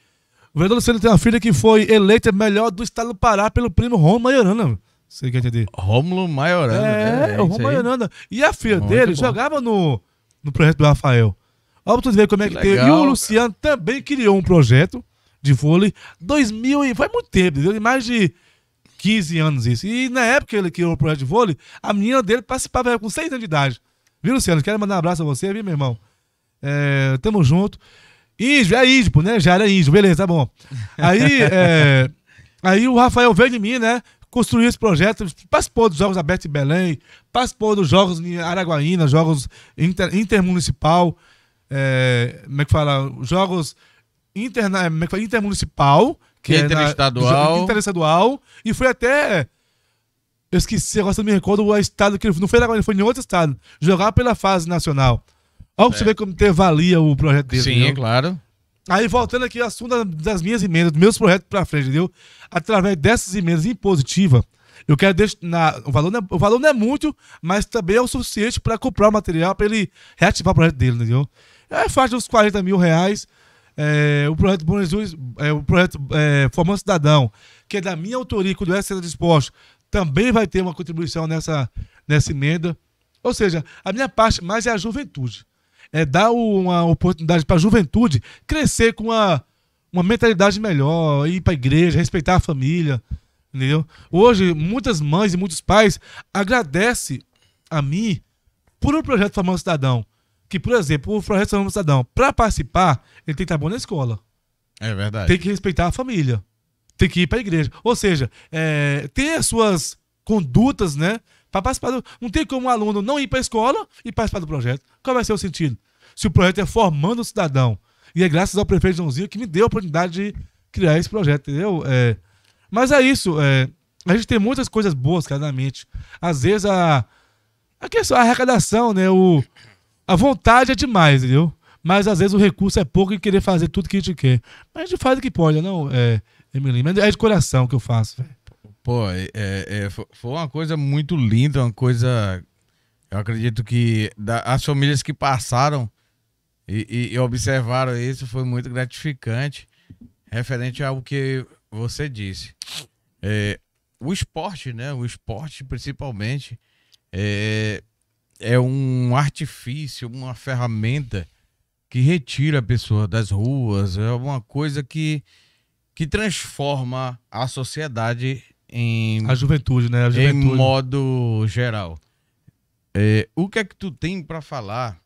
O vereador Luciano tem uma filha que foi eleita melhor do estado do Pará pelo primo Roma Maiorana. Você quer entender? Rômulo Maiorana. É, é, é o Rômulo Maiorana. E a filha Muito dele bom. jogava no, no projeto do Rafael. Olha pra tu ver como é que, que legal, teve. E o Luciano cara. também criou um projeto de vôlei. 2000 e... foi muito tempo, entendeu? Mais de 15 anos isso. E na época que ele criou o projeto de vôlei, a menina dele participava com 6 anos de idade. Viu, Luciano? Quero mandar um abraço a você, viu, meu irmão? É, tamo junto. Isbo, é Isbo, né? Já era Isbo, beleza, tá bom. Aí, é, aí o Rafael veio de mim, né? construir esse projeto, participou dos Jogos Abertos em Belém, participou dos Jogos em Araguaína, Jogos inter, Intermunicipal, é, como é que fala? Jogos interna, é, como é que fala? Intermunicipal, que interestadual. É na, interestadual, e foi até. Eu esqueci, agora não me recordo o estado que ele não foi Araguaína, foi em outro estado, jogar pela fase nacional. Olha é. você ver como ter valia o projeto dele. Sim, viu? é claro. Aí voltando aqui ao assunto das minhas emendas, dos meus projetos para frente, entendeu? Através dessas emendas impositivas, eu quero destinar. O valor, não é, valor não é muito, mas também é o suficiente para comprar o material, para ele reativar o projeto dele, entendeu? É faixa uns 40 mil reais. É, o projeto Bom Jesus, é, o projeto é, Formando Cidadão, que é da minha autoria, do de Disposto, também vai ter uma contribuição nessa, nessa emenda. Ou seja, a minha parte mais é a juventude é, dar uma oportunidade para a juventude crescer com uma, uma mentalidade melhor, ir para a igreja, respeitar a família, entendeu? Hoje, muitas mães e muitos pais agradecem a mim por um projeto Formando Cidadão. Que, por exemplo, o projeto Formando Cidadão, para participar, ele tem que estar tá bom na escola. É verdade. Tem que respeitar a família. Tem que ir para a igreja. Ou seja, é, as suas condutas, né? Para participar do... Não tem como um aluno não ir para a escola e participar do projeto. Qual vai ser o sentido? Se o projeto é formando o cidadão. E é graças ao prefeito Joãozinho que me deu a oportunidade de criar esse projeto, entendeu? É... Mas é isso. É... A gente tem muitas coisas boas, cara, na mente. Às vezes a. A questão, a arrecadação, né? O... A vontade é demais, entendeu? Mas às vezes o recurso é pouco e querer fazer tudo que a gente quer. Mas a gente faz o que pode, não, é, Mas é de coração que eu faço, velho. Pô, é, é, é foi uma coisa muito linda, uma coisa. Eu acredito que da, as famílias que passaram e, e, e, observaram isso foi muito gratificante, referente ao que você disse. É, o esporte, né? O esporte, principalmente, é, é um artifício, uma ferramenta que retira a pessoa das ruas, é uma coisa que, que transforma a sociedade em a juventude, né? A juventude. Em modo geral. É, o que é que tu tem para falar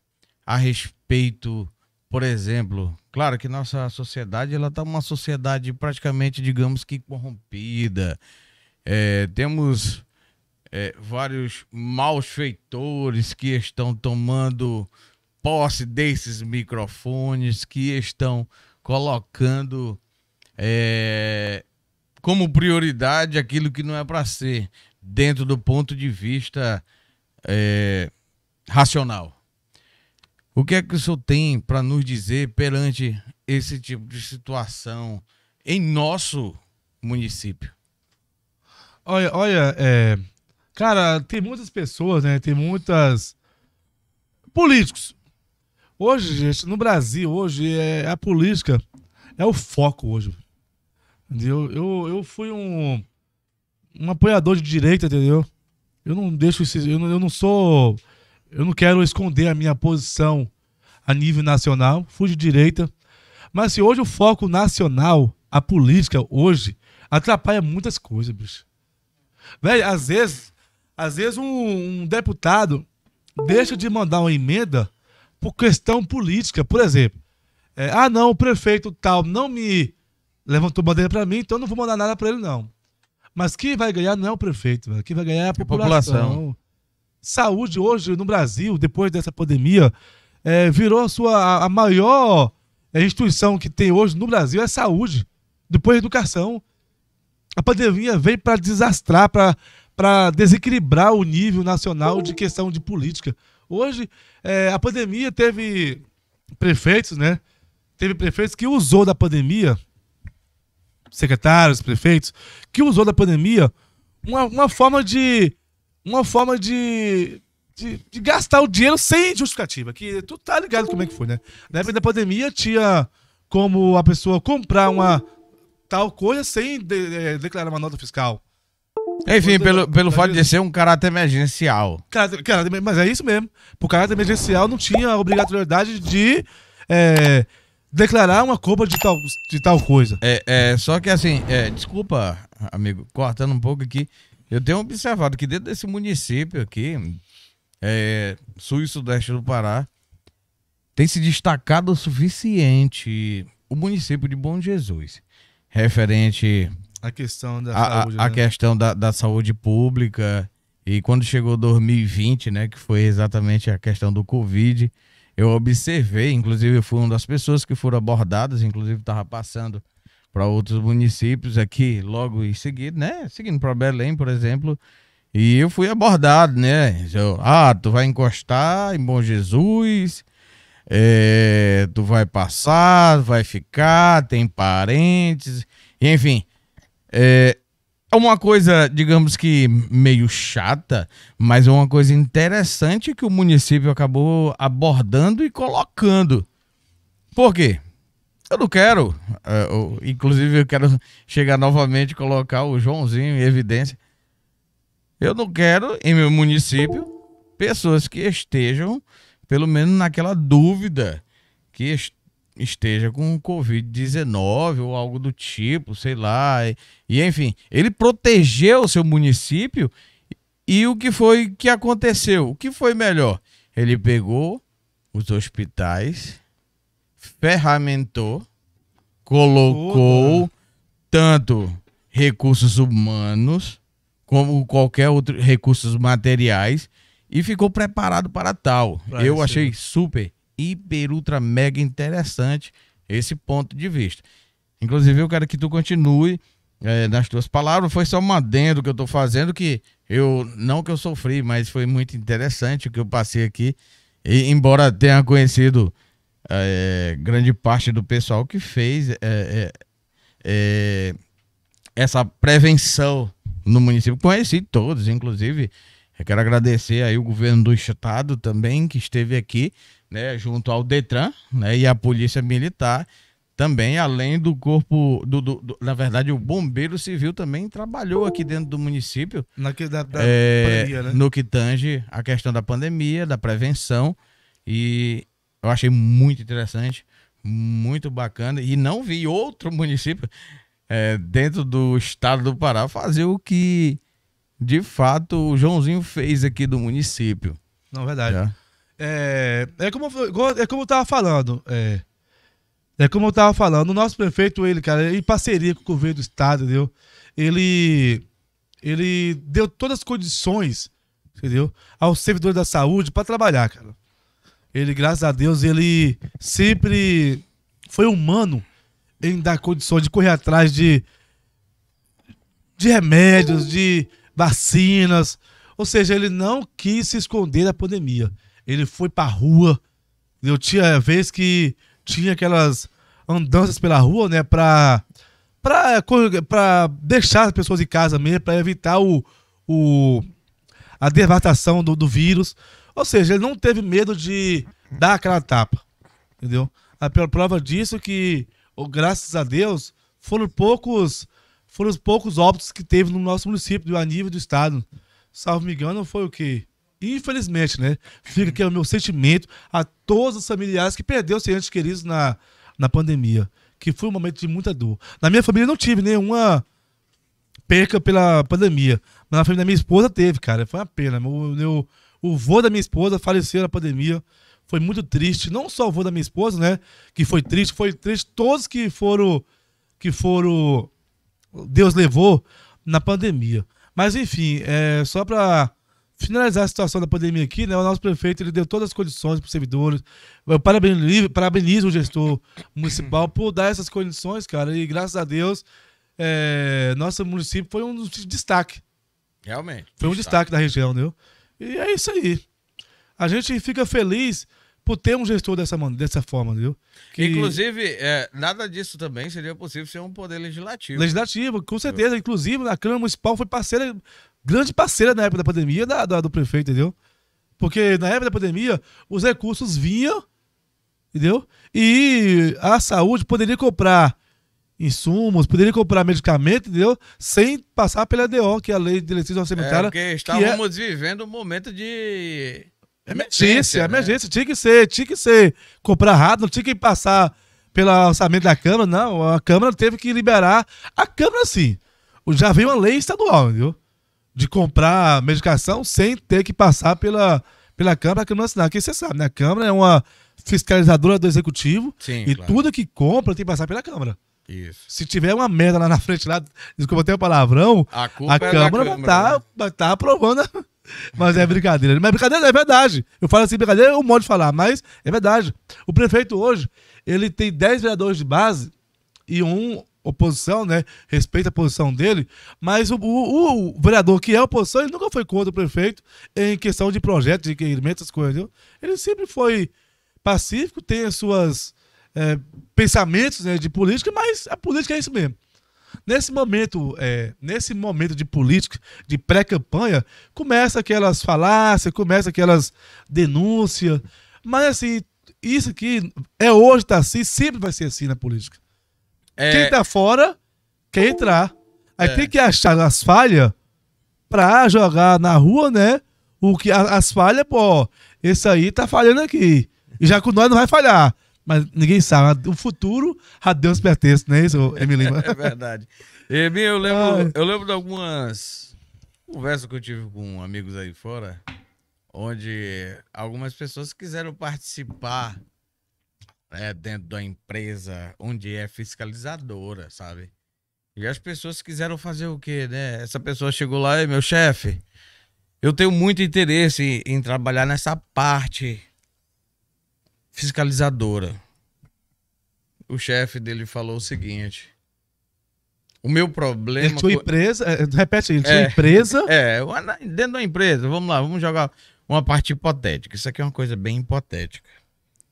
a respeito, por exemplo, claro que nossa sociedade ela tá uma sociedade praticamente, digamos que corrompida. É, temos é, vários malfeitores que estão tomando posse desses microfones, que estão colocando é, como prioridade aquilo que não é para ser, dentro do ponto de vista é, racional. O que é que o senhor tem para nos dizer perante esse tipo de situação em nosso município? Olha, olha é, cara, tem muitas pessoas, né? Tem muitas políticos. Hoje, gente, no Brasil, hoje é a política é o foco hoje. Entendeu? Eu, eu fui um, um apoiador de direita, entendeu? Eu não deixo isso. Eu não, eu não sou. Eu não quero esconder a minha posição a nível nacional. Fui de direita. Mas se assim, hoje o foco nacional, a política, hoje, atrapalha muitas coisas, bicho. Velho, às vezes, às vezes um, um, deputado deixa de mandar uma emenda por questão política. Por exemplo, é, ah, não, o prefeito tal não me levantou bandeira para mim, então não vou mandar nada para ele, não. Mas quem vai ganhar não é o prefeito, velho. quem vai ganhar é a é população. a população. Saúde hoje no Brasil, depois dessa pandemia, é, virou sua, a maior é, instituição que tem hoje no Brasil é saúde, depois educação. A pandemia veio para desastrar, para desequilibrar o nível nacional de questão de política. Hoje, é, a pandemia teve prefeitos, né? Teve prefeitos que usou da pandemia secretários, prefeitos, que usou da pandemia uma, uma forma de. Uma forma de, de, de gastar o dinheiro sem justificativa. Que tu tá ligado como é que foi, né? Na época da pandemia tinha como a pessoa comprar uma tal coisa sem de, de, é, declarar uma nota fiscal. Enfim, pelo, pelo fato de ser um caráter emergencial. Caráter, caráter, mas é isso mesmo. Por caráter emergencial não tinha a obrigatoriedade de. É, declarar uma culpa de tal, de tal coisa. É, é, só que assim, é, desculpa, amigo, cortando um pouco aqui, eu tenho observado que dentro desse município aqui, é, sul e sudeste do Pará, tem se destacado o suficiente o município de Bom Jesus, referente à questão da, a, saúde, a, né? questão da, da saúde pública. E quando chegou 2020, né, que foi exatamente a questão do Covid, eu observei, inclusive eu fui uma das pessoas que foram abordadas, inclusive estava passando para outros municípios aqui logo em seguida, né? Seguindo para Belém, por exemplo, e eu fui abordado, né? Eu, ah, tu vai encostar em Bom Jesus, é, tu vai passar, vai ficar, tem parentes, enfim. É, é uma coisa, digamos que meio chata, mas é uma coisa interessante que o município acabou abordando e colocando. Por quê? Eu não quero. Eu, é, inclusive, eu quero chegar novamente e colocar o Joãozinho em evidência. Eu não quero, em meu município, pessoas que estejam, pelo menos naquela dúvida, que estejam esteja com Covid-19 ou algo do tipo, sei lá. E, e, enfim, ele protegeu o seu município e o que foi que aconteceu? O que foi melhor? Ele pegou os hospitais, ferramentou, colocou tanto recursos humanos como qualquer outro recursos materiais e ficou preparado para tal. Eu achei super hiper, ultra, mega interessante esse ponto de vista. Inclusive, eu quero que tu continue é, nas tuas palavras. Foi só um adendo que eu estou fazendo, que eu, não que eu sofri, mas foi muito interessante o que eu passei aqui. E, embora tenha conhecido é, grande parte do pessoal que fez é, essa prevenção no município, conheci todos, inclusive. Eu quero agradecer aí o governo do estado também que esteve aqui né, junto ao Detran né, e a Polícia Militar também, além do corpo do, do, do, na verdade, o bombeiro civil também trabalhou aqui dentro do município. Na, da, da é, pandemia, né? No que tange a questão da pandemia, da prevenção. E eu achei muito interessante, muito bacana. E não vi outro município é, dentro do estado do Pará fazer o que de fato o Joãozinho fez aqui do município. Não, verdade. Já? É, é, como, é como eu tava falando. É, é como eu tava falando. O nosso prefeito, ele, cara, em parceria com o governo do estado, entendeu? Ele, ele deu todas as condições, entendeu? Aos servidores da saúde para trabalhar, cara. Ele, graças a Deus, ele sempre foi humano em dar condições de correr atrás de, de remédios, de vacinas. Ou seja, ele não quis se esconder da pandemia ele foi pra rua. Eu tinha vez que tinha aquelas andanças pela rua, né? Pra, pra, pra deixar as pessoas em casa mesmo, pra evitar o, o, a devastação do, do vírus. Ou seja, ele não teve medo de dar aquela tapa, entendeu? A prova disso é que, oh, graças a Deus, foram poucos foram os poucos óbitos que teve no nosso município, a nível do estado. Salvo me engano, foi o quê? infelizmente, né? Fica aqui o meu sentimento a todos os familiares que perderam seus entes queridos na, na pandemia, que foi um momento de muita dor. Na minha família não tive nenhuma perca pela pandemia, mas na família da minha esposa teve, cara. Foi uma pena. Meu, meu, o vô da minha esposa faleceu na pandemia. Foi muito triste. Não só o vô da minha esposa, né? Que foi triste, foi triste. Todos que foram. Que foram. Deus levou na pandemia. Mas enfim, é, só para finalizar a situação da pandemia aqui, né, o nosso prefeito ele deu todas as condições para os servidores. Eu parabenizo, parabenizo o gestor municipal por dar essas condições, cara. E graças a Deus, é, nosso município foi um destaque. Realmente. Foi um destaque, destaque da região, viu E é isso aí. A gente fica feliz por ter um gestor dessa, dessa forma, viu? Que... Inclusive, é, nada disso também seria possível sem um poder legislativo. Legislativo, com certeza. Inclusive, a Câmara Municipal foi parceira grande parceira na época da pandemia da, da, do prefeito, entendeu? Porque na época da pandemia, os recursos vinham, entendeu? E a saúde poderia comprar insumos, poderia comprar medicamento, entendeu? Sem passar pela DO, que é a lei de legislação orçamentária. É, porque estávamos que é... vivendo um momento de. Emergência, emergência, né? emergência, tinha que ser, tinha que ser. Comprar rápido, não tinha que passar pelo orçamento da Câmara, não. A Câmara teve que liberar. A Câmara, sim. Já veio uma lei estadual, entendeu? de comprar medicação sem ter que passar pela, pela Câmara que não assinar. Porque você sabe, né? A Câmara é uma fiscalizadora do Executivo Sim, e claro. tudo que compra tem que passar pela Câmara. Isso. Se tiver uma merda lá na frente, lá, desculpa tem um palavrão, a, a é Câmara, vai estar tá, né? tá aprovando. Mas é brincadeira. Mas brincadeira é verdade. Eu falo assim, brincadeira é um modo de falar, mas é verdade. O prefeito hoje, ele tem 10 vereadores de base e um oposição, né? Respeita a posição dele, mas o, o, o, vereador que é oposição, ele nunca foi contra o prefeito em questão de projetos, de requerimentos, essas coisas, entendeu? Ele sempre foi pacífico, tem as suas é, pensamentos né, de política, mas a política é isso mesmo. Nesse momento, é, nesse momento de política, de pré-campanha, começa aquelas falácias, começa aquelas denúncias, mas assim, isso aqui é hoje, tá assim, sempre vai ser assim na política. É... Quem tá fora quer entrar. Aí é. tem que achar as falhas pra jogar na rua, né? O que, as falhas, pô, esse aí tá falhando aqui. E já com nós não vai falhar. Mas ninguém sabe. O futuro a Deus pertence, não é isso, Emilio? é verdade. Emi, eu lembro, ah. eu lembro de algumas conversas que eu tive com amigos aí fora, onde algumas pessoas quiseram participar é, dentro da empresa onde é fiscalizadora, sabe? E as pessoas quiseram fazer o quê, né? Essa pessoa chegou lá e meu chefe, eu tenho muito interesse em, em trabalhar nessa parte fiscalizadora. O chefe dele falou o seguinte: o meu problema. É sua empresa, é, repete aí, sua é, empresa. É, dentro da empresa, vamos lá, vamos jogar uma parte hipotética. Isso aqui é uma coisa bem hipotética.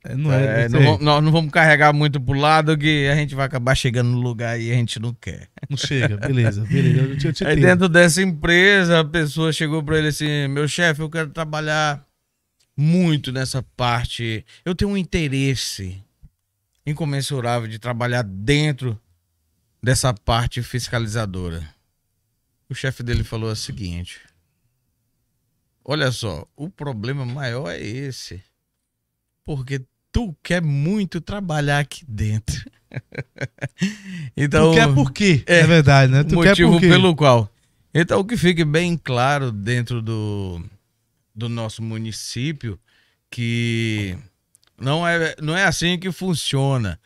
É, não é, é não, nós não vamos carregar muito pro lado que a gente vai acabar chegando no lugar e a gente não quer. Não chega, beleza, beleza. Eu te, eu te Aí dentro dessa empresa, a pessoa chegou para ele assim: meu chefe, eu quero trabalhar muito nessa parte. Eu tenho um interesse incomensurável de trabalhar dentro dessa parte fiscalizadora. O chefe dele falou o seguinte: Olha só, o problema maior é esse. Porque tu quer muito trabalhar aqui dentro. então, tu quer por quê? É, é verdade, né? Tu motivo pelo qual. Então, que fique bem claro dentro do, do nosso município que não é, não é assim que funciona.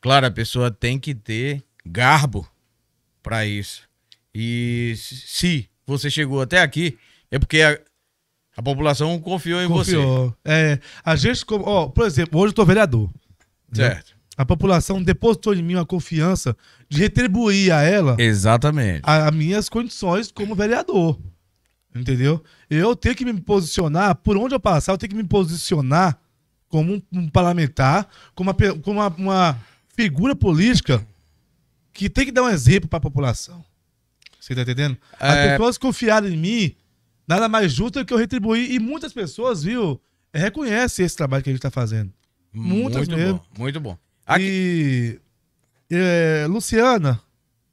Claro, a pessoa tem que ter garbo para isso. E se você chegou até aqui, é porque a população confiou em confiou. você. É, a gente, ó, por exemplo, hoje eu tô vereador. Né? Certo. Né? A população depositou em mim uma confiança de retribuir a ela. Exatamente. As minhas condições como vereador. Entendeu? Eu tenho que me posicionar, por onde eu passar, eu tenho que me posicionar como um, um parlamentar, como, uma, como uma, uma, figura política que tem que dar um exemplo para a população. Você tá entendendo? As é. pessoas confiaram em mim Nada mais justo do que eu retribuir. E muitas pessoas, viu, reconhecem esse trabalho que a gente está fazendo. Muitas muito mesmo. Bom, muito bom. Aqui... E, é, Luciana,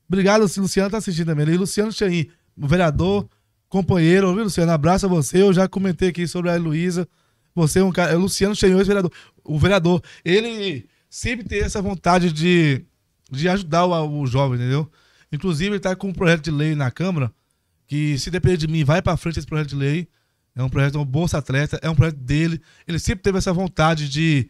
obrigado, Luciana está assistindo também. E Luciano Chain, vereador, companheiro, viu, Luciano? Abraço a você. Eu já comentei aqui sobre a Heloísa. Você é um cara. É Luciano Chain, vereador. O vereador, ele sempre tem essa vontade de, de ajudar o, o jovem, entendeu? Inclusive, ele está com um projeto de lei na Câmara que se depender de mim, vai para frente esse projeto de lei. É um projeto do é Bolsa Atleta, é um projeto dele. Ele sempre teve essa vontade de,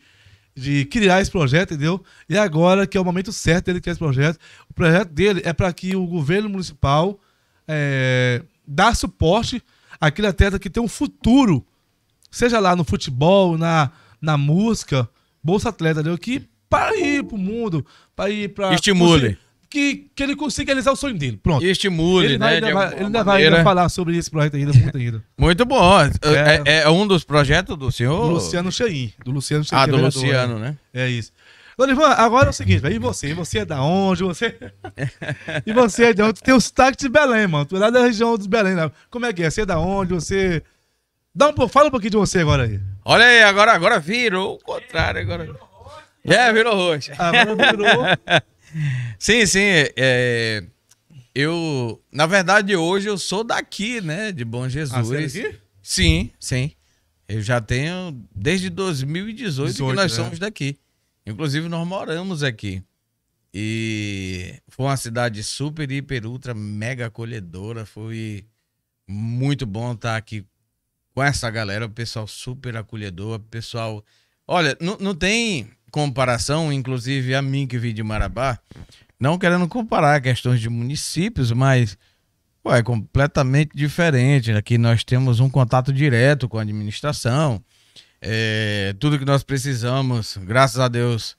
de criar esse projeto, entendeu? E agora que é o momento certo dele criar esse projeto. O projeto dele é para que o governo municipal é, dá suporte àquele atleta que tem um futuro, seja lá no futebol, na, na música, Bolsa Atleta, entendeu? Que para ir pro mundo, para ir para estimule que, que ele consiga realizar o sonho dele. Pronto. E estimule, ele né? Ainda vai, ele ainda vai ainda falar sobre esse projeto ainda, muito ainda. muito bom. É, é, é, é, um dos projetos do senhor? Do Luciano Cheim. Do Luciano Cheim. Ah, é do Luciano, né? né? É isso. Donivan, agora é o seguinte, e você? Você é da onde? Você... e você é de onde? Tem o sotaque de Belém, mano. Tu é lá da região dos Belém. Né? Como é que é? Você é da onde? Você... Dá um... Fala um pouquinho de você agora aí. Olha aí, agora, agora virou o contrário. Agora... É, virou roxo. Agora virou... Sim, sim. É, é, eu, na verdade, hoje eu sou daqui, né? De Bom Jesus. Ah, você é daqui? Sim, sim. Eu já tenho desde 2018 18, que nós né? somos daqui. Inclusive, nós moramos aqui. E foi uma cidade super, hiper, ultra, mega acolhedora. Foi muito bom estar aqui com essa galera, o pessoal super acolhedor, pessoal. Olha, não, não tem comparação, inclusive a mim que vim de Marabá, não querendo comparar questões de municípios, mas é completamente diferente. Aqui nós temos um contato direto com a administração, é, tudo que nós precisamos, graças a Deus,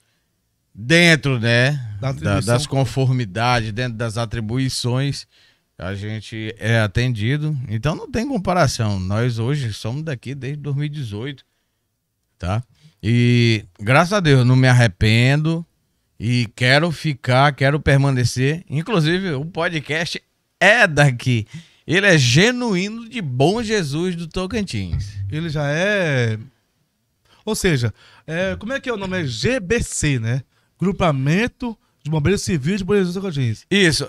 dentro né, da da, das conformidades, dentro das atribuições, a gente é atendido. Então não tem comparação. Nós hoje somos daqui desde 2018, tá? E graças a Deus, não me arrependo e quero ficar, quero permanecer. Inclusive, o podcast é daqui. Ele é genuíno de Bom Jesus do Tocantins. Ele já é. Ou seja, é... como é que é o nome? É GBC, né? Grupamento de Bombeiros Civis de Bom Jesus do Tocantins. Isso,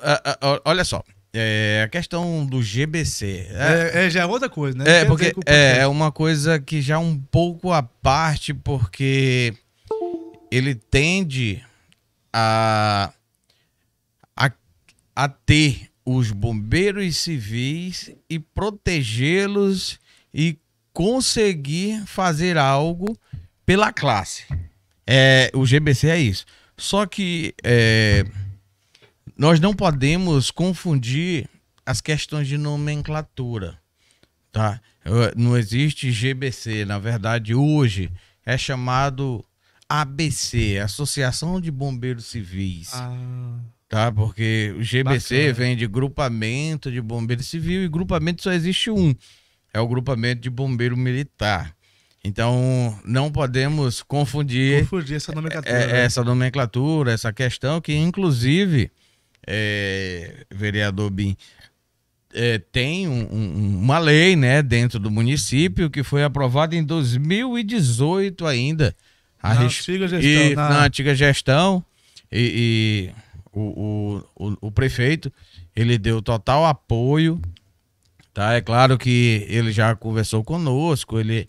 olha só. É, a questão do GBC. É, é, é já é outra coisa, né? É, porque é, é uma coisa que já é um pouco à parte, porque ele tende a, a, a ter os bombeiros civis e protegê-los e conseguir fazer algo pela classe. É, o GBC é isso. Só que. É, nós não podemos confundir as questões de nomenclatura, tá? Não existe GBC, na verdade hoje é chamado ABC, Associação de Bombeiros Civis. Ah. Tá? Porque o GBC Bacana. vem de Grupamento de Bombeiro Civil e grupamento só existe um. É o grupamento de bombeiro militar. Então, não podemos confundir, confundir essa, nomenclatura, é, né? essa nomenclatura, essa questão que, inclusive, é, vereador Bim, é, tem um, um, uma lei né, dentro do município que foi aprovada em 2018 ainda. A na, res... antiga gestão, e, na... na antiga gestão. E, e o, o, o, o, prefeito, ele deu total apoio. Tá? É claro que ele já conversou conosco, ele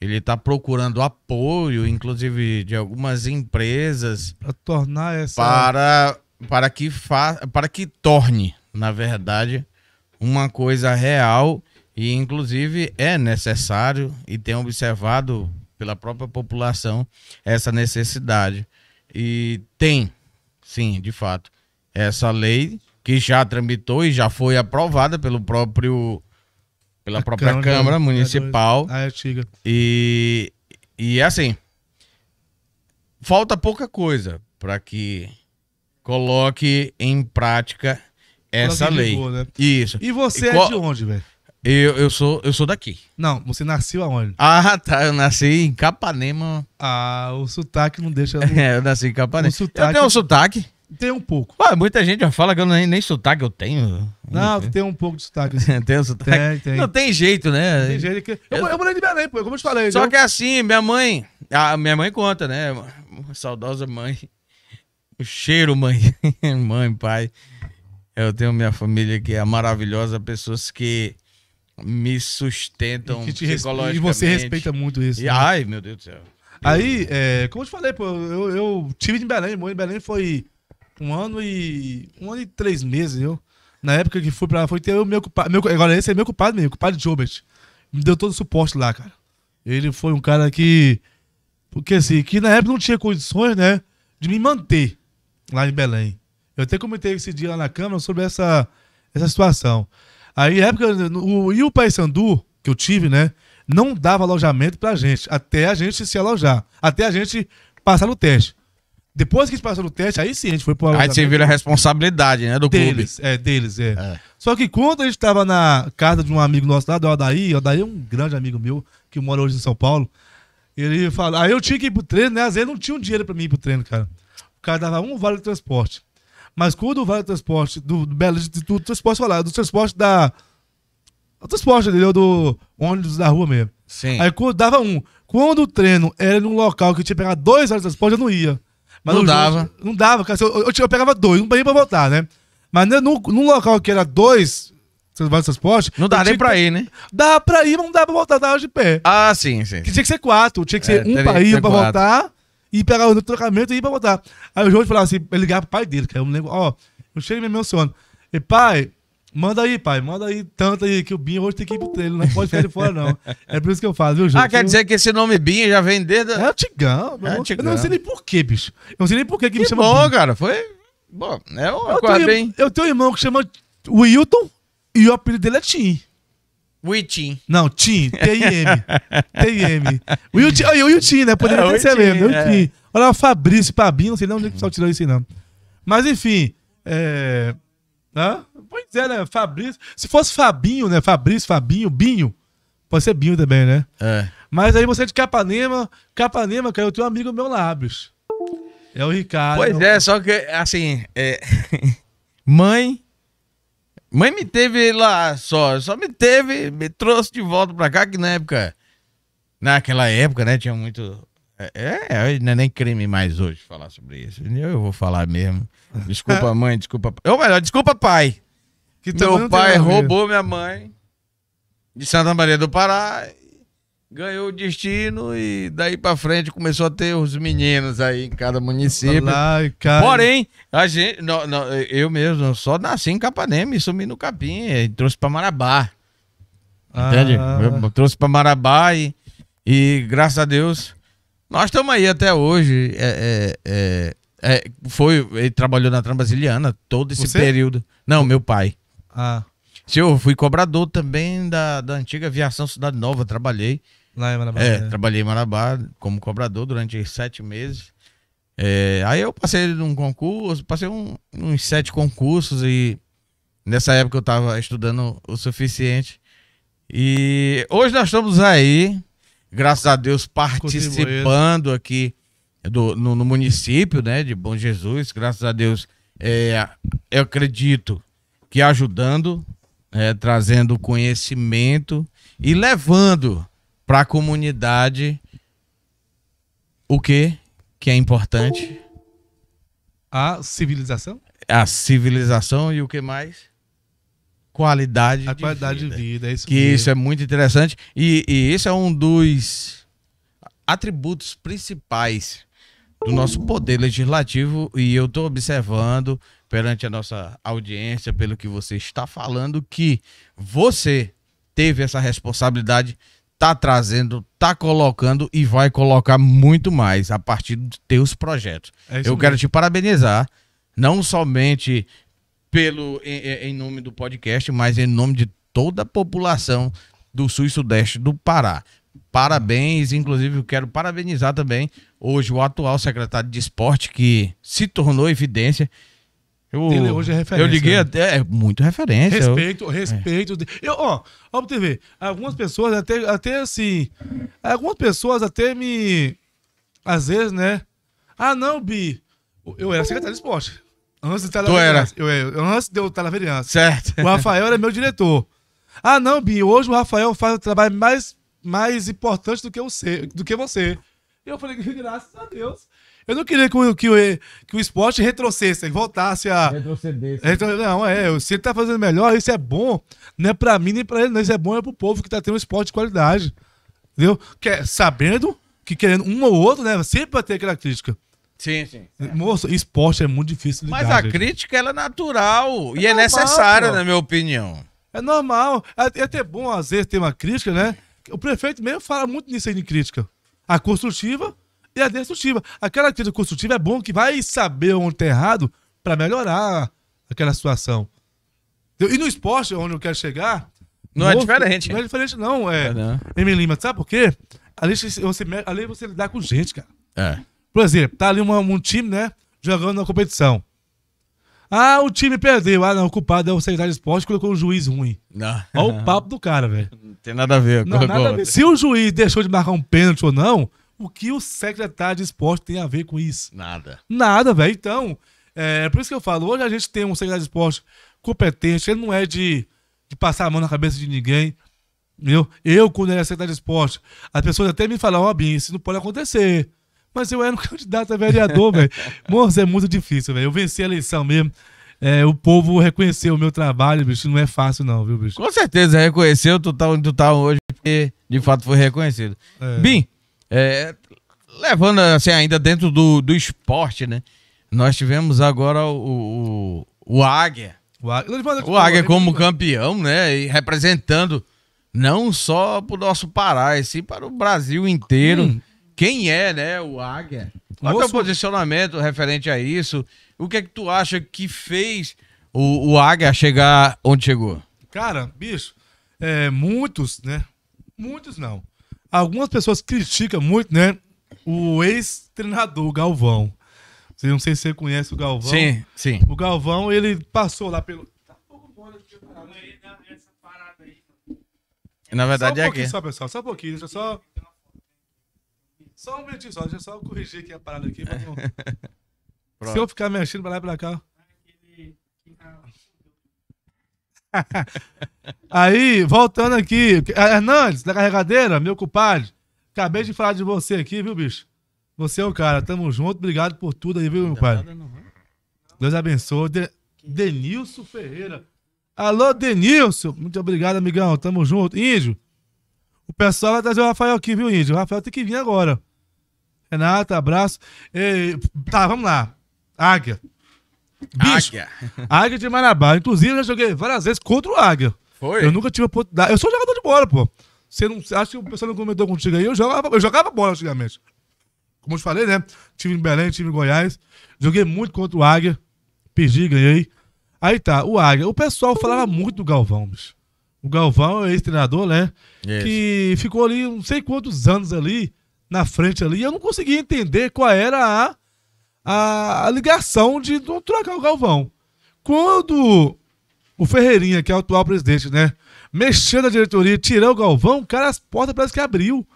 ele está procurando apoio, inclusive de algumas empresas, para tornar essa para para que fa para que torne, na verdade, uma coisa real e inclusive é necessário e tem observado pela própria população essa necessidade. E tem, sim, de fato, essa lei que já tramitou e já foi aprovada pelo próprio pela a própria Câmara, Câmara né? Municipal. A antiga. E e assim, falta pouca coisa para que coloque em prática essa lei. Ligou, né? Isso. E você e é qual... é de onde, velho? Eu, eu, sou, eu sou daqui. Não, você nasceu aonde? Ah, tá. Eu nasci em Capanema. Ah, o sotaque não deixa. é, eu nasci em Capanema. O sotaque... Eu tenho um sotaque. Tem um pouco. Ué, muita gente já fala que eu nem, nem sotaque eu tenho. Não, eu tem um pouco de sotaque. tem um sotaque? Tem, tem. Não tem jeito, né? Tem jeito que... eu, eu, eu morei de Belém, pô, como eu te falei. Só que é assim, minha mãe... A minha mãe conta, né? Uma saudosa mãe. O cheiro, mãe. mãe, pai. Eu tenho minha família que é maravilhosa, pessoas que me sustentam e psicologicamente. E você respeita muito isso. E, né? Ai, meu Deus do céu. Aí, é, como eu te falei, pô, eu, eu tive em Belém, em Belém foi um ano e. um ano e três meses, eu. Na época que fui pra lá, foi ter o meu culpado. Meu, agora esse é meu culpado mesmo, culpado de Jobert. Me deu todo o suporte lá, cara. Ele foi um cara que. Porque assim, que na época não tinha condições, né? De me manter lá em Belém. Eu até comentei esse dia lá na Câmara sobre essa, essa situação. Aí, época, o, e o Paysandu, que eu tive, né? Não dava alojamento pra gente, até a gente se alojar, até a gente passar no teste. Depois que a gente passou no teste, aí sim a gente foi pro alojamento. Aí você vira a responsabilidade, né, do deles, clube. É, deles, é. é. Só que quando a gente tava na casa de um amigo nosso lá, do Adair, o Adair é um grande amigo meu, que mora hoje em São Paulo, ele falou, aí eu tinha que ir pro treino, né, às vezes não tinha um dinheiro pra mim ir pro treino, cara cara dava um vale de transporte. Mas quando o vale de transporte do, Belo do, do transporte falar, do transporte da. O transporte entendeu? do ônibus da rua mesmo. Sim. Aí quando dava um. Quando o treino era num local que tinha que pegar dois horas de transporte, eu não ia. Mas não dava. não dava, cara. Eu, eu, eu pegava dois, não ir pra voltar, né? Mas né, num, num local que era dois, vocês de transporte? Não dá nem pra que... ir, né? Dá pra ir, mas não dá pra voltar, dá de pé. Ah, sim, sim. Que tinha que ser quatro. Tinha que ser é, um teria, pra ir, um pra voltar e pegar o trocamento e ir pra botar. Aí o João falava assim, ele ligava pro pai dele, que Eu me lembro, ó, eu cheguei e me emociono. E pai, Manda aí, pai, manda aí tanto aí, que o Binho hoje tem que ir pro treino, não pode ficar de fora, não. É por isso que eu faço, viu, João? Ah, quer dizer que esse nome Binho já vem desde. É antigão, é antigão. Eu não sei nem por que bicho. Eu não sei nem por que, que me chama. Bom, Binho. cara, foi. Bom, é uma eu coisa tenho, bem. Eu tenho um irmão que chama Wilton e o apelido dele é Tim. Wiltin. Não, Tim, T-I-M. T-I-M. Wiltin, oh, Tim, né? Poderia é, ter ser mesmo, Wiltin. É. Olha o Fabrício, Pabinho, não sei nem onde é que o pessoal tirou isso, não. Mas enfim, é... Hã? Pois é, né? Fabrício. Se fosse Fabinho, né? Fabrício, Fabinho, Binho. Pode ser Binho também, né? É. Mas aí você é de Capanema. Capanema, cara, eu tenho um amigo meu lábios. É o Ricardo. Pois é, só que, assim, é... mãe Mãe me teve lá só, só me teve, me trouxe de volta pra cá, que na época. Naquela época, né, tinha muito. É, é, é não é nem crime mais hoje falar sobre isso. Eu vou falar mesmo. Desculpa, mãe, desculpa. Ou melhor, desculpa, pai. Que Meu pai roubou minha mãe de Santa Maria do Pará ganhou o destino e daí para frente começou a ter os meninos aí em cada município. Lá, cara. Porém, a gente, não, não, eu mesmo só nasci em Capanema e sumi no Capim, e trouxe para Marabá. Ah. Entende? Eu trouxe para Marabá e, e graças a Deus nós estamos aí até hoje. É, é, é, é, foi, ele trabalhou na Transbrasiliana todo esse Você? período. Não, meu pai. Ah. Se eu fui cobrador também da, da antiga aviação Cidade Nova, trabalhei. Lá em Marabá. É, é. trabalhei em Marabá como cobrador durante sete meses. É, aí eu passei num concurso, passei um, uns sete concursos e nessa época eu tava estudando o suficiente. E hoje nós estamos aí, graças a Deus, participando aqui do, no, no, município né, de Bom Jesus. Graças a Deus, é, eu acredito que ajudando, é, trazendo conhecimento e levando para a comunidade o que que é importante? A civilização? A civilização e o que mais? Qualidade a de qualidade vida. de vida, é isso Que mesmo. isso é muito interessante e, e esse é um dos atributos principais do nosso poder legislativo e eu estou observando perante a nossa audiência, pelo que você está falando, que você teve essa responsabilidade tá trazendo, tá colocando e vai colocar muito mais a partir dos teus projetos. É Eu mesmo. quero te parabenizar, não somente pelo em, em, nome do podcast, mas em nome de toda a população do sul e sudeste do Pará. Parabéns, inclusive eu quero parabenizar também hoje o atual secretário de esporte que se tornou evidência eu, hoje é referência. Eu liguei né? até. É muito referência. Respeito, eu... respeito. É. Eu, ó, ó pra TV. Algumas pessoas até, até assim. Algumas pessoas até me. Às vezes, né? Ah, não, Bi. Eu era secretário de esporte. Antes de era Eu era. Antes de eu vereança. Certo. O Rafael era meu diretor. Ah, não, Bi. Hoje o Rafael faz o trabalho mais, mais importante do que, eu sei, do que você. Eu falei, graças a Deus. Eu não queria que o, que o, que o esporte retrocesse, voltasse a. Retrocedesse. Retro... Não, é. Se ele tá fazendo melhor, isso é bom. Não é pra mim nem pra ele, não. Isso é bom é pro povo que tá tendo um esporte de qualidade. Entendeu? Que é, sabendo que querendo um ou outro, né? Sempre vai ter aquela crítica. Sim, sim. É. Moço, esporte é muito difícil lidar, Mas a gente. crítica ela é natural é e é normal, é necessária, pô. na minha opinião. É normal. É, é até bom, às vezes, ter uma crítica, né? O prefeito mesmo fala muito nisso aí de crítica. A construtiva e a destrutiva. Aquela crítica construtiva é bom que vai saber onde tá errado para melhorar aquela situação. E no esporte, onde eu quero chegar. Não é diferente. Não é diferente, não. É, é não. Né? Em Lima, sabe por quê? Ali você, ali você lidar com gente, cara. É. Por exemplo, tá ali uma, um time, né? Jogando na competição. Ah, o time perdeu. Ah, não, o culpado é o secretário de esporte que colocou um juiz ruim. Não. Olha o papo do cara, velho. Não tem nada a ver. Não, nada a ver. Se o juiz deixou de marcar um pênalti ou não, o que o secretário de esporte tem a ver com isso? Nada. Nada, velho. Então, é por isso que eu falo, hoje a gente tem um secretário de esporte competente, ele não é de, de passar a mão na cabeça de ninguém. Eu, eu, quando era secretário de esporte, as pessoas até me falavam, ó, oh, isso não pode acontecer. Mas eu era um candidato a vereador, velho. Moço, é muito difícil, velho. Eu venci a eleição mesmo. É, o povo reconheceu o meu trabalho, bicho. Não é fácil, não, viu, bicho? Com certeza reconheceu, tu tá onde tu tá hoje, porque de fato foi reconhecido. É. Bim, é, levando assim, ainda dentro do, do esporte, né? Nós tivemos agora o, o, o Águia. O Águia, o Águia como campeão, né? E representando não só para o nosso Pará, e sim para o Brasil inteiro. Hum. Quem é, né, o Águia? Qual é o posicionamento referente a isso? O que é que tu acha que fez o, o Águia chegar onde chegou? Cara, bicho, é, muitos, né? Muitos não. Algumas pessoas criticam muito, né? O ex-treinador Galvão. não sei se você conhece o Galvão. Sim, sim. O Galvão, ele passou lá pelo. Tá pouco aqui, essa parada aí. Na verdade só um é aqui. Só, pessoal, só um pouquinho, deixa eu só. Só um minutinho só, deixa eu só corrigir aqui a parada aqui. se eu ficar mexendo pra lá e pra cá. Aí, voltando aqui, Hernandes, da carregadeira, meu culpado. acabei de falar de você aqui, viu, bicho? Você é o cara, tamo junto, obrigado por tudo aí, viu, meu compadre? Né? Deus abençoe. De... Denilson Ferreira. Alô, Denilson, muito obrigado, amigão, tamo junto. Índio, o pessoal vai trazer o Rafael aqui, viu, Índio? O Rafael tem que vir agora. Renata, abraço. E... Tá, vamos lá. Águia. Bicho, águia. águia de Marabá. Inclusive, eu já joguei várias vezes contra o Águia. Foi? Eu nunca tive a oportunidade. Eu sou jogador de bola, pô. Você não acha que o pessoal não comentou contigo aí? Eu jogava, eu jogava bola antigamente. Como eu te falei, né? Tive em Belém, tive em Goiás. Joguei muito contra o Águia. Perdi, ganhei. Aí tá, o Águia. O pessoal falava muito do Galvão, bicho. O Galvão é ex-treinador, né? Yes. Que ficou ali não sei quantos anos ali, na frente ali. E eu não conseguia entender qual era a a, a ligação de não trocar o Galvão. Quando o Ferreirinha, que é o atual presidente, né, mexeu na diretoria, tirou o Galvão, cara, as portas parece que abriu.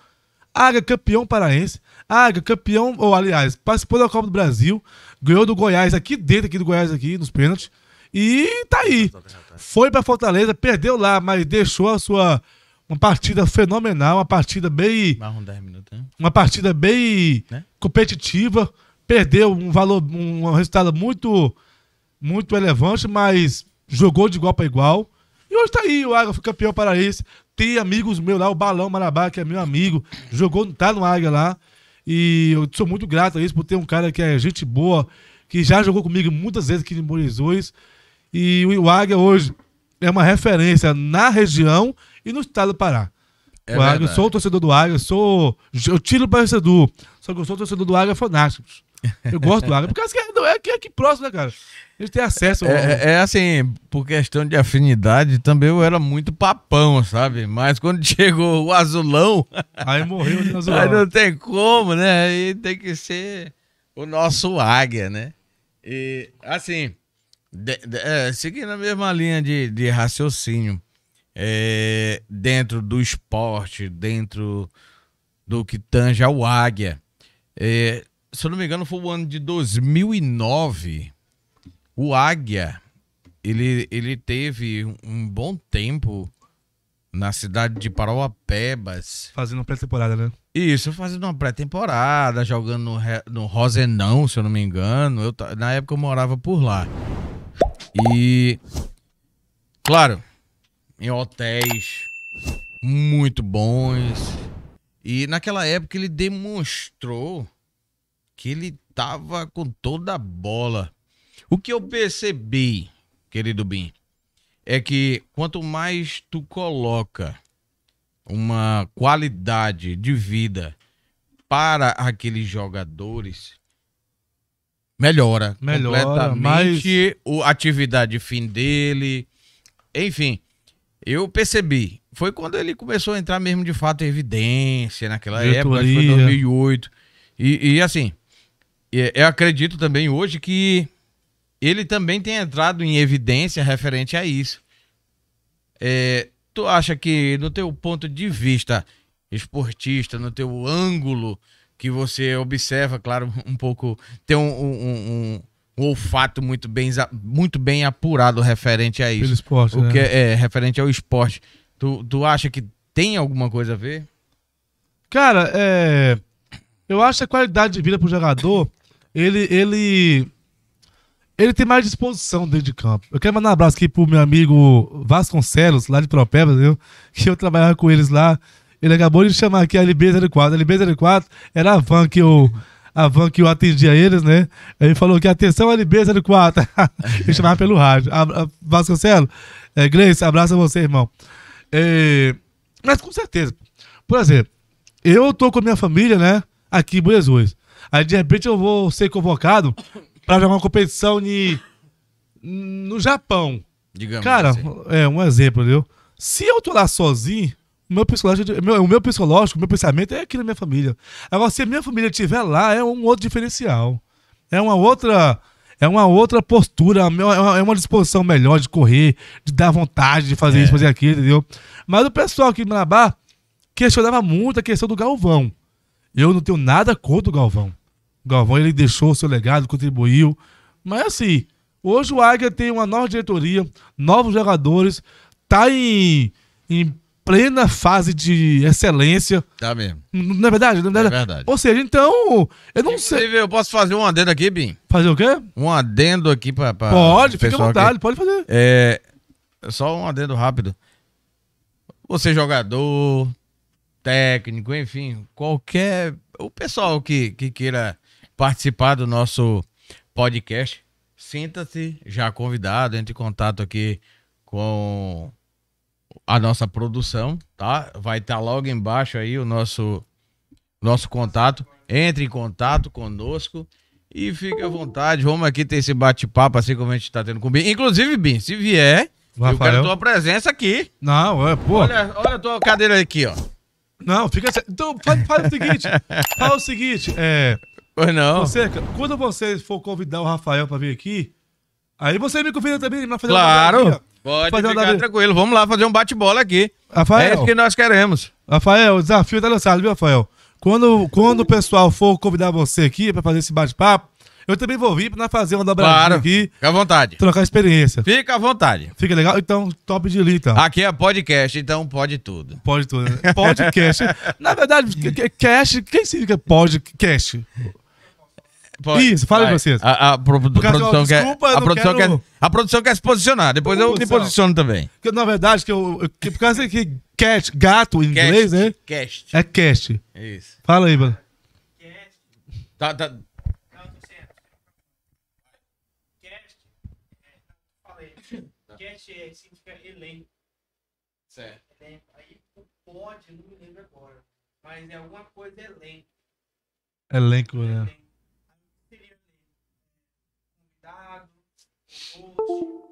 Águia campeão paraense, Águia campeão, ou aliás, participou da Copa do Brasil, ganhou do Goiás aqui dentro aqui do Goiás aqui nos pênaltis. E tá aí. Tá tá Foi para Fortaleza, perdeu lá, mas deixou a sua uma partida fenomenal, uma partida bem. Minutos, né? Uma partida bem né? competitiva perdeu um valor, um resultado muito, muito elevante, mas jogou de igual para igual. E hoje tá aí, o Águia foi campeão paraense. Tem amigos meus lá, o Balão Marabá, que é meu amigo, jogou, tá no Águia lá. E eu sou muito grato a isso por ter um cara que é gente boa, que já jogou comigo muitas vezes aqui em Bom E o Águia hoje é uma referência na região e no estado do Pará. É o Águia, eu sou o torcedor do Águia, sou. Eu tiro o torcedor, só que eu sou o torcedor do Águia fanáticos eu gosto do Águia porque é, é, é aqui próximo, né, cara? Eles têm acesso. É, ao... É, é, assim, por questão de afinidade, também eu era muito papão, sabe? Mas quando chegou o azulão. Aí morreu o azulão. Aí não tem como, né? Aí tem que ser o nosso águia, né? E, assim, de, de, é, seguindo a mesma linha de, de raciocínio, é, dentro do esporte, dentro do que tange ao águia. É, se eu não me engano, foi o ano de 2009. O Águia, ele, ele teve um bom tempo na cidade de Parauapebas. Fazendo pré-temporada, né? Isso, fazendo uma pré-temporada, jogando no, no Rosenão, se eu não me engano. Eu, na época eu morava por lá. E, claro, em hotéis muito bons. E naquela época ele demonstrou que ele tava com toda a bola. O que eu percebi, querido Bim, é que quanto mais tu coloca uma qualidade de vida para aqueles jogadores, melhora, melhora completamente mas... a atividade fim dele. Enfim, eu percebi. Foi quando ele começou a entrar mesmo de fato em evidência, naquela Diretoria. época, acho que foi 2008. E, e assim, é, eu acredito também hoje que ele também tem entrado em evidência referente a isso. É, tu acha que, no teu ponto de vista esportista, no teu ângulo que você observa, claro, um pouco, tem um, um, um, um olfato muito bem, muito bem apurado referente a isso. Pelo esporte, o né? que é, é, referente ao esporte. Tu, tu acha que tem alguma coisa a ver? Cara, é eu acho que a qualidade de vida pro jogador, ele, ele, ele tem mais disposição dentro de campo. Eu quero mandar um abraço aqui pro meu amigo Vasconcelos, lá de Propebas, viu? que eu trabalhava com eles lá. Ele acabou de chamar aqui a LB04. A LB04 era a van que eu a van que eu atendia eles, né? Ele falou que atenção LB04. eu chamava pelo rádio. A, Vasconcelos, é, abraço a você, irmão. É, mas com certeza. Por exemplo, eu tô com a minha família, né? aqui em Buenos Aires. Aí de repente eu vou ser convocado para jogar uma competição de, no Japão. Digamos Cara, assim. é um exemplo, entendeu? Se eu tô lá sozinho, o meu psicológico, meu, o meu psicológico, o meu pensamento é aqui na minha família. Agora, se a minha família estiver lá, é um outro diferencial. É uma outra. É uma outra postura, é uma é disposição melhor de correr, de dar vontade de fazer é. isso, fazer aquilo, entendeu? Mas o pessoal aqui em Marabá questionava muito a questão do Galvão. Eu não tenho nada contra o Galvão. O Galvão ele deixou o seu legado, contribuiu. Mas assim, hoje o Águia tem uma nova diretoria, novos jogadores, tá em, em plena fase de excelência. Tá mesmo. Não é verdade? Não é verdade? É verdade. Ou seja, então, eu não Inclusive, sei. Eu posso fazer um adendo aqui, Bim? Fazer o quê? Um adendo aqui pra. pra pode, fica à vontade, aqui. pode fazer. É. Só um adendo rápido. Você jogador, técnico, enfim, qualquer. O pessoal que, que queira participar do nosso podcast, sinta-se já convidado, entre em contato aqui com a nossa produção, tá? Vai estar tá logo embaixo aí o nosso nosso contato. Entre em contato conosco e fique à vontade. Vamos aqui ter esse bate-papo assim como a gente está tendo com o Bim. Inclusive, Bim, se vier, Rafael. eu quero tua presença aqui. Não, é, pô. Olha, olha a tua cadeira aqui, ó. Não, fica. Então, faz, o seguinte. faz o seguinte. É. Pois não. Você, quando você for convidar o Rafael pra vir aqui, aí você me convida também pra fazer Claro. Uma Pode fazer ficar uma... tranquilo. Vamos lá fazer um bate-bola aqui. Rafael, é isso que nós queremos. Rafael, o desafio tá lançado, viu, Rafael? Quando, quando o pessoal for convidar você aqui pra fazer esse bate-papo, eu também vou vir pra fazer uma dobradinha claro. aqui. Fica à vontade. Trocar experiência. Fica à vontade. Fica legal? Então, top de linha, então. Aqui é podcast, então pode tudo. Pode tudo. Podcast. Na verdade, cash, quem significa é podcast? Pode. Isso, fala pra vocês. A, a, pro, produção, quer, desculpa, a produção quero... quer, a produção quer se posicionar, depois eu me posiciono também. Porque, na verdade, que eu, que, por causa que cat, gato em cast, inglês, né? Cast. É cast. Isso. Fala aí, mano. Tá, tá, Mas é alguma coisa elenco. Elenco, né? Elenco. Seria convidado, host,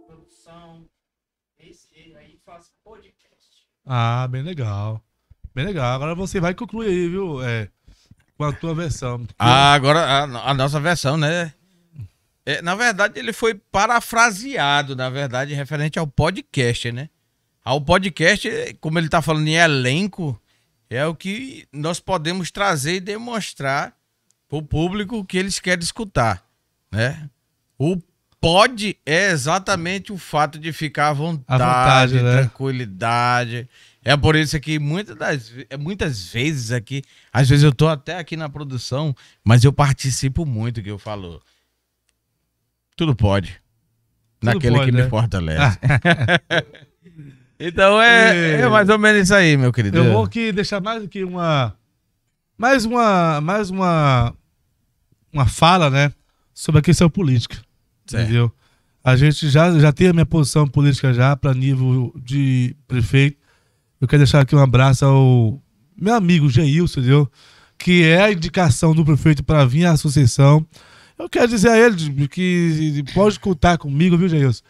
produção. Esse aí faz podcast. Ah, bem legal. Bem legal. Agora você vai concluir aí, viu? É, com a tua versão. Ah, agora a, a nossa versão, né? É, na verdade, ele foi parafraseado, na verdade, referente ao podcast, né? Ao podcast, como ele tá falando em elenco, é o que nós podemos trazer e demonstrar para o público o que eles querem escutar, né? O pode é exatamente o fato de ficar à vontade, à vontade né? tranquilidade. É por isso que muitas, das, é, muitas vezes aqui, às vezes eu tô até aqui na produção, mas eu participo muito que eu falo. Tudo pode. Tudo naquele pode, que né? me fortalece. Ah. Então é, é mais ou menos isso aí, meu querido. Eu vou aqui deixar mais que uma. Mais uma. Mais uma. Uma fala, né? Sobre a questão política. Certo. Entendeu? A gente já, já tem a minha posição política já para nível de prefeito. Eu quero deixar aqui um abraço ao meu amigo Geilson, entendeu? Que é a indicação do prefeito para vir à sucessão. Eu quero dizer a ele que pode contar comigo, viu, Geilson?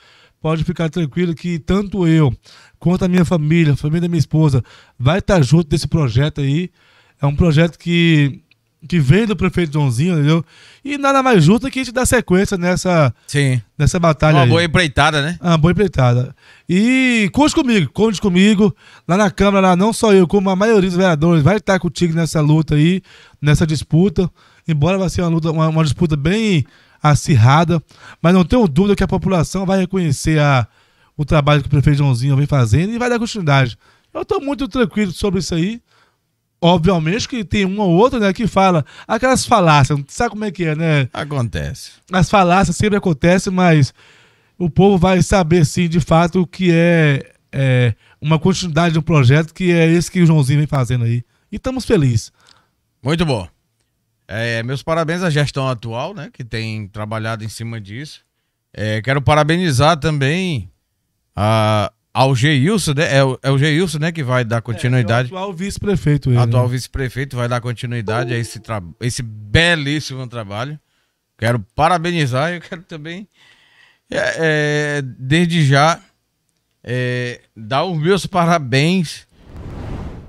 pode ficar tranquilo que tanto eu quanto a minha família, a família da minha esposa, vai estar junto desse projeto aí. É um projeto que que vem do prefeito Joãozinho, entendeu? E nada mais justo que a gente dá sequência nessa, Sim. nessa batalha. Uma aí. boa empreitada, né? Uma ah, boa empreitada. E conte comigo, conte comigo. Lá na Câmara, lá, não só eu, como a maioria dos vereadores, vai estar contigo nessa luta aí, nessa disputa. Embora vai ser uma, luta, uma, uma disputa bem acirrada, mas não tenho dúvida que a população vai reconhecer a, o trabalho que o prefeito Joãozinho vem fazendo e vai dar continuidade. Eu estou muito tranquilo sobre isso aí. Obviamente que tem um ou outro né, que fala aquelas falácias, sabe como é que é, né? Acontece. As falácias sempre acontecem, mas o povo vai saber sim, de fato, o que é, é uma continuidade do projeto, que é esse que o Joãozinho vem fazendo aí. E estamos felizes. Muito bom. É, meus parabéns à gestão atual, né, que tem trabalhado em cima disso. É, quero parabenizar também a, ao Geilson, né? É o, é o Geilson, né, que vai dar continuidade. É, é atual vice-prefeito. Né? atual né? vice-prefeito vai dar continuidade a esse, tra... esse belíssimo trabalho. Quero parabenizar e eu quero também, é, é desde já, é, dar os meus parabéns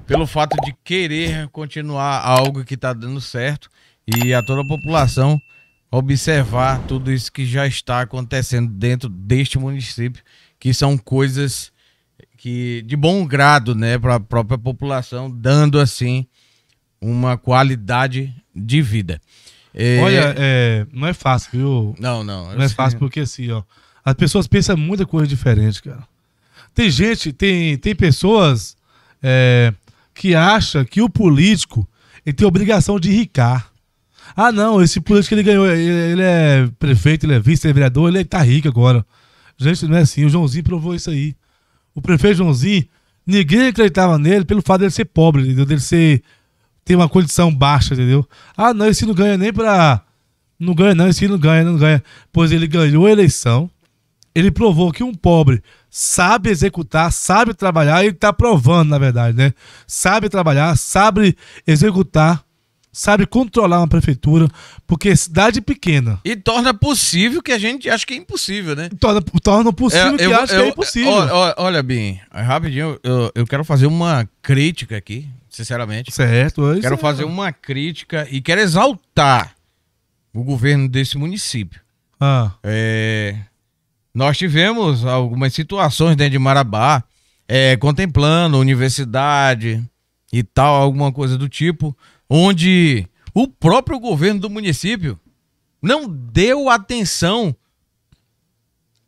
pelo fato de querer continuar algo que está dando certo e a toda a população observar tudo isso que já está acontecendo dentro deste município, que são coisas que de bom grado, né, para a própria população, dando assim uma qualidade de vida. É... Olha, é, não é fácil, viu? Não, não. Não é fácil porque assim, ó, as pessoas pensam muita coisa diferente, cara. Tem gente, tem, tem pessoas é, que acham que o político ele tem obrigação de ricar. Ah, não, esse político que ele ganhou, ele, ele, é prefeito, ele é vice, ele é vereador, ele é tá rico agora. Gente, não é assim. O Joãozinho provou isso aí. O prefeito Joãozinho, ninguém acreditava nele pelo fato dele ser pobre, entendeu? Dele ser. ter uma condição baixa, entendeu? Ah, não, esse não ganha nem pra. Não ganha, não, esse não ganha, não ganha. Pois ele ganhou a eleição, ele provou que um pobre sabe executar, sabe trabalhar, ele tá provando, na verdade, né? Sabe trabalhar, sabe executar sabe controlar uma prefeitura, porque cidade pequena. E torna possível que a gente acha que é impossível, né? Torna, torna possível é, que eu, acha eu, que é impossível. Olha, olha Bim, rapidinho, eu, eu quero fazer uma crítica aqui, sinceramente. Certo, é Quero fazer uma crítica e quero exaltar o governo desse município. Ah. É, nós tivemos algumas situações dentro de Marabá, é, contemplando universidade e tal, alguma coisa do tipo onde o próprio governo do município não deu atenção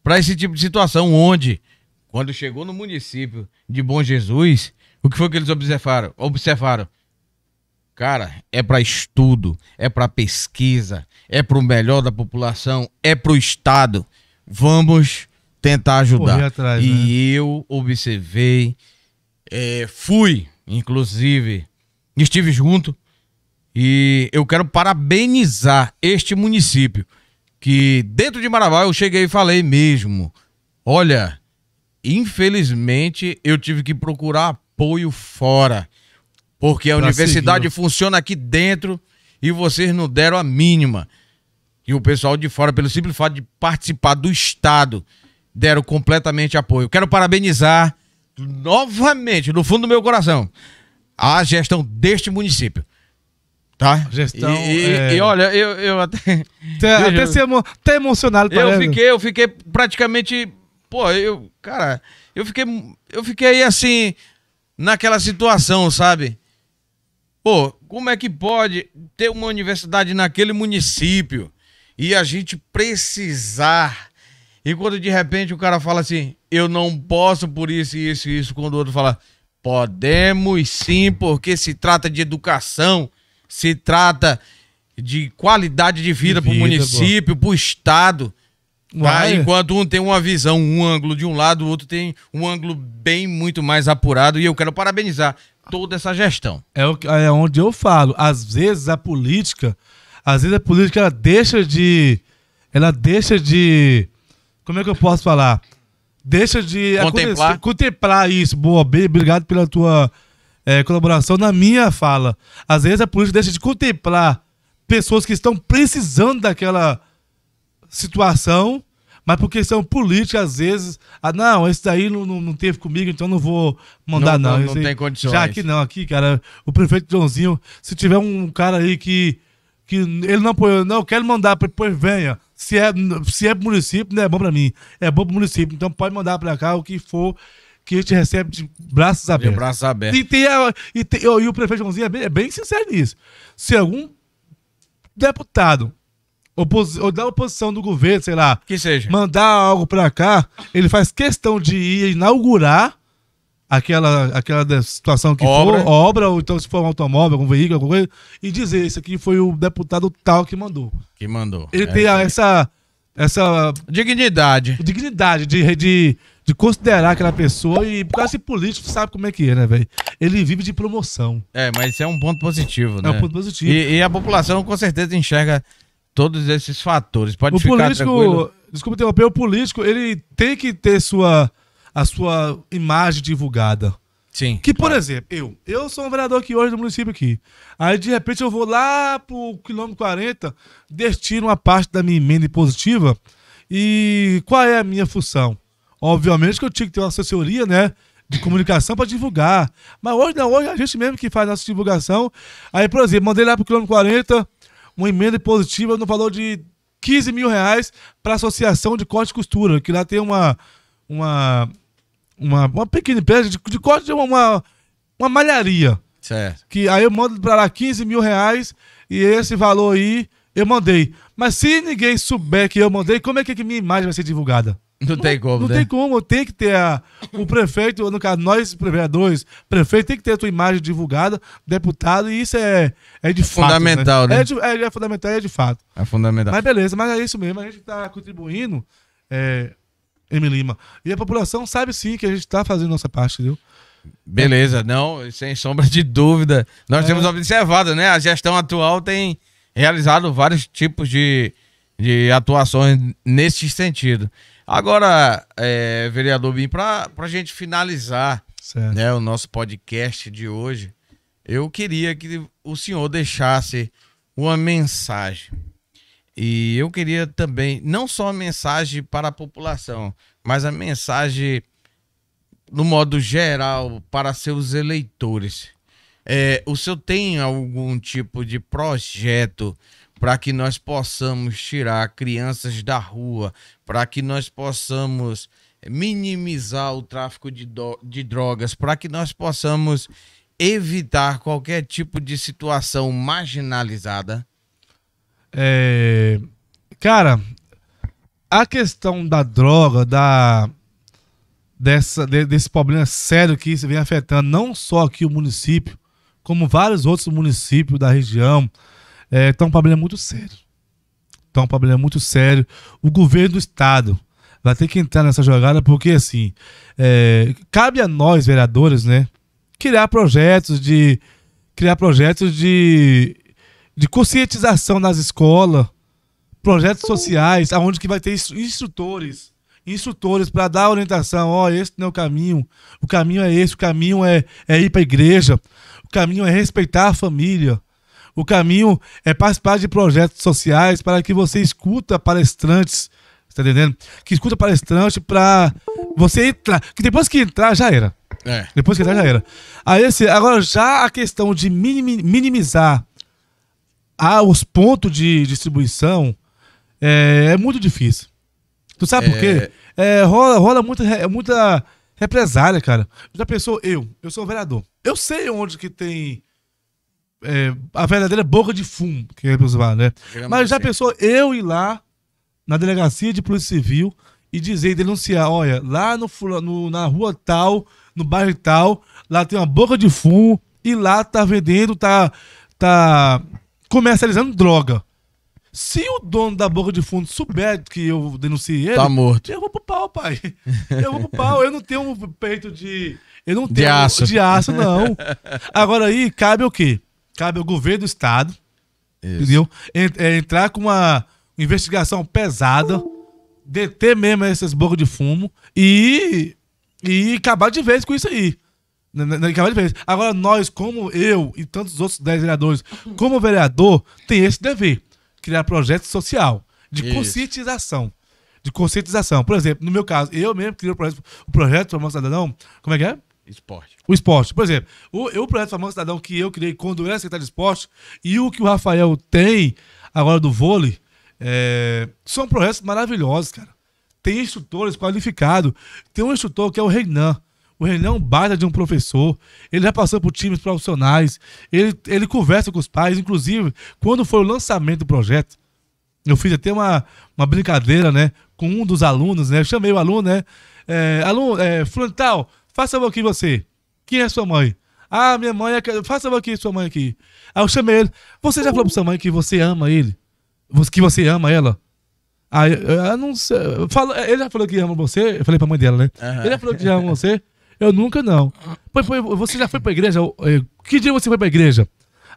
para esse tipo de situação, onde, quando chegou no município de Bom Jesus, o que foi que eles observaram? Observaram. Cara, é para estudo, é para pesquisa, é para o melhor da população, é para o Estado. Vamos tentar ajudar. Atrás, e né? eu observei, é, fui, inclusive, estive junto e eu quero parabenizar este município, que dentro de Marabá eu cheguei e falei mesmo: olha, infelizmente eu tive que procurar apoio fora, porque a pra tá universidade seguir. funciona aqui dentro e vocês não deram a mínima. E o pessoal de fora, pelo simples fato de participar do Estado, deram completamente apoio. Quero parabenizar novamente, no fundo do meu coração, a gestão deste município. Tá? Gestão. E, é... e olha, eu, eu até. Tá, até, se emo... emocionado parece. Eu fiquei, eu fiquei praticamente. Pô, eu. Cara, eu fiquei. Eu fiquei assim. Naquela situação, sabe? Pô, como é que pode ter uma universidade naquele município e a gente precisar? E quando de repente o cara fala assim, eu não posso por isso, isso e isso, quando o outro fala, podemos sim, porque se trata de educação se trata de qualidade de vida para o município, para o estado. Tá? Enquanto um tem uma visão, um ângulo de um lado, o outro tem um ângulo bem muito mais apurado. E eu quero parabenizar toda essa gestão. É, o, é onde eu falo. Às vezes a política, às vezes a política ela deixa de, ela deixa de, como é que eu posso falar? Deixa de contemplar, contemplar isso. Boa, obrigado pela tua é, colaboração na minha fala. Às vezes a política deixa de contemplar pessoas que estão precisando daquela situação, mas por questão política, às vezes, ah, não, esse daí não, não, não teve comigo, então não vou mandar, não. Não, não, não tem condições. Já aqui não, aqui, cara, o prefeito Joãozinho, se tiver um cara aí que, que ele não apoiou, não, eu quero mandar, pois venha. Se é, se é município, não né, é bom para mim. É bom pro município, então pode mandar para cá o que for que a gente recebe de braços abertos. De braços abertos. E, tem a, e, tem, eu, e o prefeito Joãozinho é bem, é bem sincero nisso. Se algum deputado opos, ou da oposição do governo, sei lá, que seja, mandar algo para cá, ele faz questão de ir inaugurar aquela, aquela situação que obra. for, obra, ou então se for um automóvel, algum veículo, alguma coisa, e dizer, isso aqui foi o deputado tal que mandou. Que mandou. Ele é, tem essa... Essa... Dignidade. Dignidade de, de de considerar aquela pessoa e quase político sabe como é que é, né, velho? Ele vive de promoção. É, mas isso é um ponto positivo, né? É um né? ponto positivo. E, e a população com certeza enxerga todos esses fatores. Pode o ficar político, tranquilo. Desculpa interromper, o político, ele tem que ter sua, a sua imagem divulgada. Sim. Que, por claro. exemplo, eu, eu sou um vereador aqui hoje do município aqui. Aí, de repente, eu vou lá pro quilômetro 40, destino uma parte da minha emenda impositiva. E qual é a minha função? Obviamente que eu tinha que ter uma assessoria, né? De comunicação para divulgar. Mas hoje não, hoje é a gente mesmo que faz nossa divulgação. Aí, por exemplo, mandei lá pro quilômetro 40 uma emenda positiva no valor de 15 mil reais para a Associação de Corte e Costura, que lá tem uma. Uma. Uma, uma pequena empresa de, de corte de uma, uma, uma malharia. Certo. Que aí eu mando para lá 15 mil reais e esse valor aí eu mandei. Mas se ninguém souber que eu mandei, como é que minha imagem vai ser divulgada? Não, não tem como, Não né? tem como, tem que ter a, o prefeito, no caso, nós vereadores, prefeito tem que ter a tua imagem divulgada, deputado, e isso é, é de é fato. Né? Fundamental, né? né? É, de, é, é, fundamental, é de fato. É fundamental. Mas beleza, mas é isso mesmo, a gente está contribuindo, é, M. Lima. E a população sabe sim que a gente está fazendo nossa parte, viu? Beleza, não, sem sombra de dúvida. Nós é. temos observado, né? A gestão atual tem realizado vários tipos de, de atuações nesse sentido. Agora, é, vereador Bim, para a gente finalizar certo. né, o nosso podcast de hoje, eu queria que o senhor deixasse uma mensagem. E eu queria também, não só a mensagem para a população, mas a mensagem, no modo geral, para seus eleitores. É, o senhor tem algum tipo de projeto para que nós possamos tirar crianças da rua, para que nós possamos minimizar o tráfico de, de drogas, para que nós possamos evitar qualquer tipo de situação marginalizada? É, cara, a questão da droga, da dessa, de, desse problema sério que isso vem afetando não só aqui o município, como vários outros municípios da região, é, está um problema muito sério. Está um problema muito sério. O governo do Estado vai ter que entrar nessa jogada, porque assim, é, cabe a nós, vereadores, né, criar projetos de criar projetos de, de conscientização nas escolas, projetos sociais, aonde que vai ter instrutores, instrutores para dar orientação, ó, oh, esse não é o caminho, o caminho é esse, o caminho é, é ir para a igreja, o caminho é respeitar a família, o caminho é participar de projetos sociais para que você escuta palestrantes, está entendendo? Que escuta palestrante para você entrar. Que depois que entrar, já era. É. Depois que entrar, já era. Aí, assim, agora, já a questão de minimizar ah, os pontos de distribuição é, é muito difícil. Tu sabe é... por quê? É. é, rola, rola muita, muita represália, cara. Já pensou, eu, eu sou vereador. Eu sei onde que tem é, a verdadeira boca de fumo que é usar, né? Mas já assim. pensou eu ir lá na delegacia de polícia civil e dizer, denunciar, olha, lá no, no, na rua tal, no bairro tal, lá tem uma boca de fumo e lá tá vendendo, tá, tá comercializando droga. Se o dono da boca de fundo souber que eu denunciei ele, tá morto. Eu vou pro pau, pai. Eu vou pro pau. Eu não tenho um peito de. Eu não tenho de aço, de aço não. Agora aí cabe o quê? Cabe ao governo do Estado, entendeu? Ent é, entrar com uma investigação pesada, deter mesmo essas bocas de fumo e, e acabar de vez com isso aí. Acabar de vez. Agora, nós, como eu e tantos outros 10 vereadores, como vereador, tem esse dever: criar projeto social de isso. conscientização. De conscientização. Por exemplo, no meu caso, eu mesmo criei o projeto, o projeto Formando Cidadão. Como é que é? Esporte. O esporte. Por exemplo, o, eu, o projeto Famoso Cidadão que eu criei quando eu era secretário de esporte e o que o Rafael tem agora do vôlei é, são projetos maravilhosos, cara. Tem instrutores qualificados. Tem um instrutor que é o Reinan. O Renan é um baita de um professor. Ele já passou por times profissionais. Ele, ele conversa com os pais. Inclusive, quando foi o lançamento do projeto, eu fiz até uma, uma brincadeira, né? Com um dos alunos, né? Eu chamei o aluno, né? É, aluno, é, Frontal, Faça aqui você. Quem é sua mãe? Ah, minha mãe é. Faça aqui sua mãe aqui. Aí ah, eu chamei ele. Você já falou pra sua mãe que você ama ele? Que você ama ela? Aí ah, eu, eu não sei. ele já falou que ama você? Eu falei pra mãe dela, né? Uhum. Ele já falou que ama você? Eu nunca não. Pô, pô, você já foi pra igreja? É, que dia você foi pra igreja?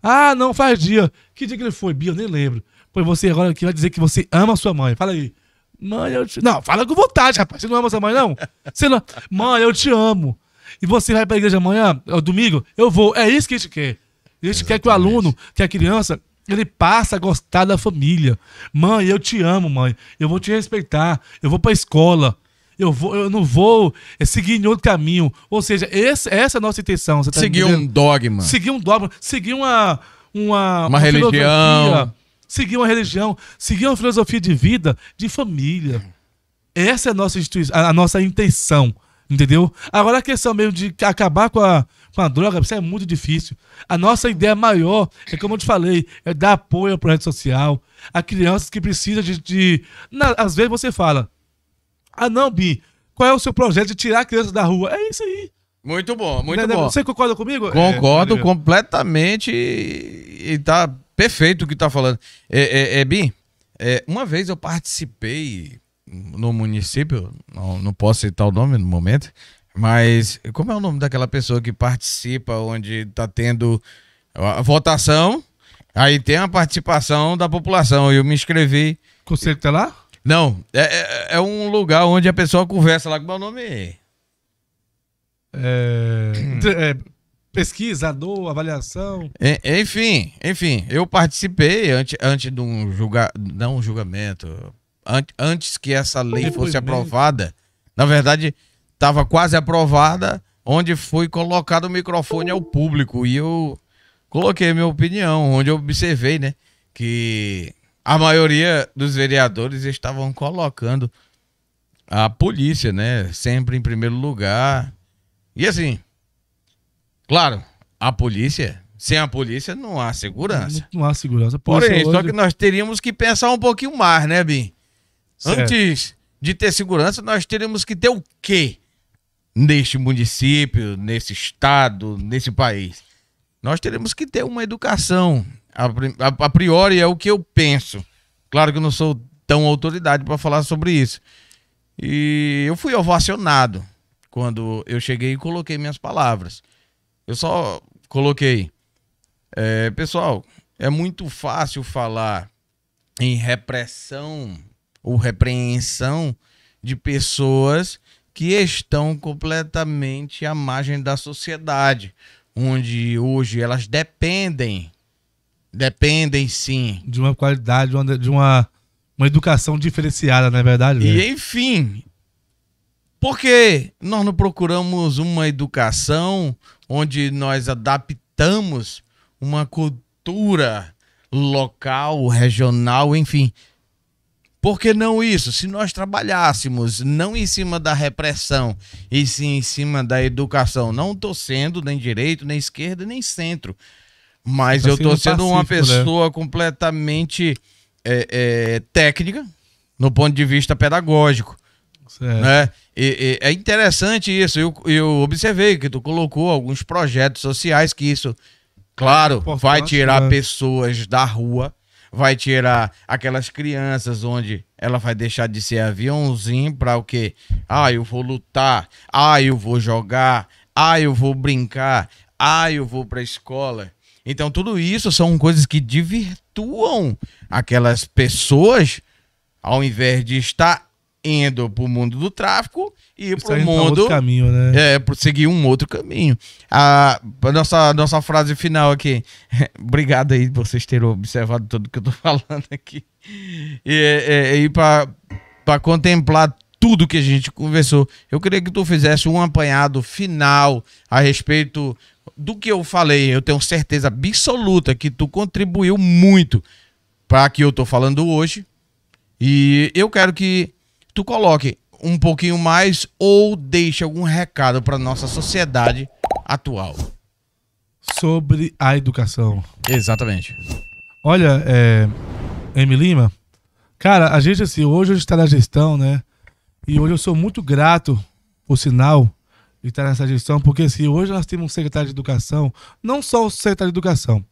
Ah, não, faz dia. Que dia que ele foi? Bia, eu nem lembro. Pois você agora que vai dizer que você ama sua mãe. Fala aí. Mãe, eu te... Não, fala com vontade, rapaz. Você não ama sua mãe, não? Você não... Mãe, eu te amo. E você vai pra igreja amanhã, é domingo? Eu vou. É isso que a gente quer. A gente Exatamente. quer que o aluno, que a criança, ele passe a gostar da família. Mãe, eu te amo, mãe. Eu vou te respeitar. Eu vou pra escola. Eu, vou, eu não vou é, seguir em outro caminho. Ou seja, esse, essa é a nossa intenção. Tá seguir entendendo? um dogma. Seguir um dogma. Seguir uma. Uma, uma, uma religião seguir uma religião, seguir uma filosofia de vida, de família. Essa é a nossa, a nossa intenção, entendeu? Agora a questão mesmo de acabar com a, com a droga, isso é muito difícil. A nossa ideia maior é, como eu te falei, é dar apoio ao projeto social, a crianças que precisam de. de... Na, às vezes você fala, ah não, Bi, qual é o seu projeto de tirar a criança da rua? É isso aí. Muito bom, muito bom. Você concorda comigo? Concordo é, completamente e, e tá Perfeito o que tá falando. É, é, é Bi, é, uma vez eu participei no município, não, não posso citar o nome no momento, mas como é o nome daquela pessoa que participa onde tá tendo a votação, aí tem a participação da população. Eu me inscrevi. Conselho tá lá? Não, é, é, é, um lugar onde a pessoa conversa lá com é o meu nome. É... é pesquisador, avaliação. Enfim, enfim, eu participei antes, antes de um julga, não julgamento, antes, antes que essa lei fosse aprovada. Na verdade, estava quase aprovada, onde foi colocado o microfone ao público e eu coloquei minha opinião, onde eu observei, né, que a maioria dos vereadores estavam colocando a polícia, né, sempre em primeiro lugar. E assim, Claro, a polícia. Sem a polícia não há segurança. Não, não há segurança. Porém, hoje... só que nós teríamos que pensar um pouquinho mais, né, Bim? Certo. Antes de ter segurança, nós teríamos que ter o quê? Neste município, nesse estado, nesse país. Nós teremos que ter uma educação. A, a priori é o que eu penso. Claro que eu não sou tão autoridade para falar sobre isso. E eu fui ovacionado quando eu cheguei e coloquei minhas palavras. Eu só coloquei. É, pessoal, é muito fácil falar em repressão ou repreensão de pessoas que estão completamente à margem da sociedade, onde hoje elas dependem, dependem sim. De uma qualidade, de uma, uma educação diferenciada, não é verdade? E enfim, porque nós não procuramos uma educação, onde nós adaptamos uma cultura local, regional, enfim. Por que não isso? Se nós trabalhássemos não em cima da repressão, e sim em cima da educação, não estou sendo nem direito, nem esquerda, nem centro, mas tá eu estou sendo pacífico, uma né? pessoa né? completamente é, é, técnica no ponto de vista pedagógico. Certo. Né? E, e, é interessante isso. Eu, eu observei que tu colocou alguns projetos sociais que isso, claro, é vai tirar né? pessoas da rua, vai tirar aquelas crianças onde ela vai deixar de ser aviãozinho para o quê? Ah, eu vou lutar. Ah, eu vou jogar. Ah, eu vou brincar. Ah, eu vou para a escola. Então, tudo isso são coisas que divirtuam aquelas pessoas ao invés de estar indo para o mundo do tráfico e para o tá mundo caminho, né? é por seguir um outro caminho a, a nossa nossa frase final aqui obrigado aí por vocês terem observado tudo que eu tô falando aqui e, e, e para contemplar tudo que a gente conversou eu queria que tu fizesse um apanhado final a respeito do que eu falei eu tenho certeza absoluta que tu contribuiu muito para que eu tô falando hoje e eu quero que tu coloque um pouquinho mais ou deixe algum recado para nossa sociedade atual. Sobre a educação. Exatamente. Olha, é, M. Lima, cara, a gente assim, hoje a gente está na gestão, né? E hoje eu sou muito grato, por sinal, de estar nessa gestão, porque assim, hoje nós temos um secretário de educação, não só o secretário de educação,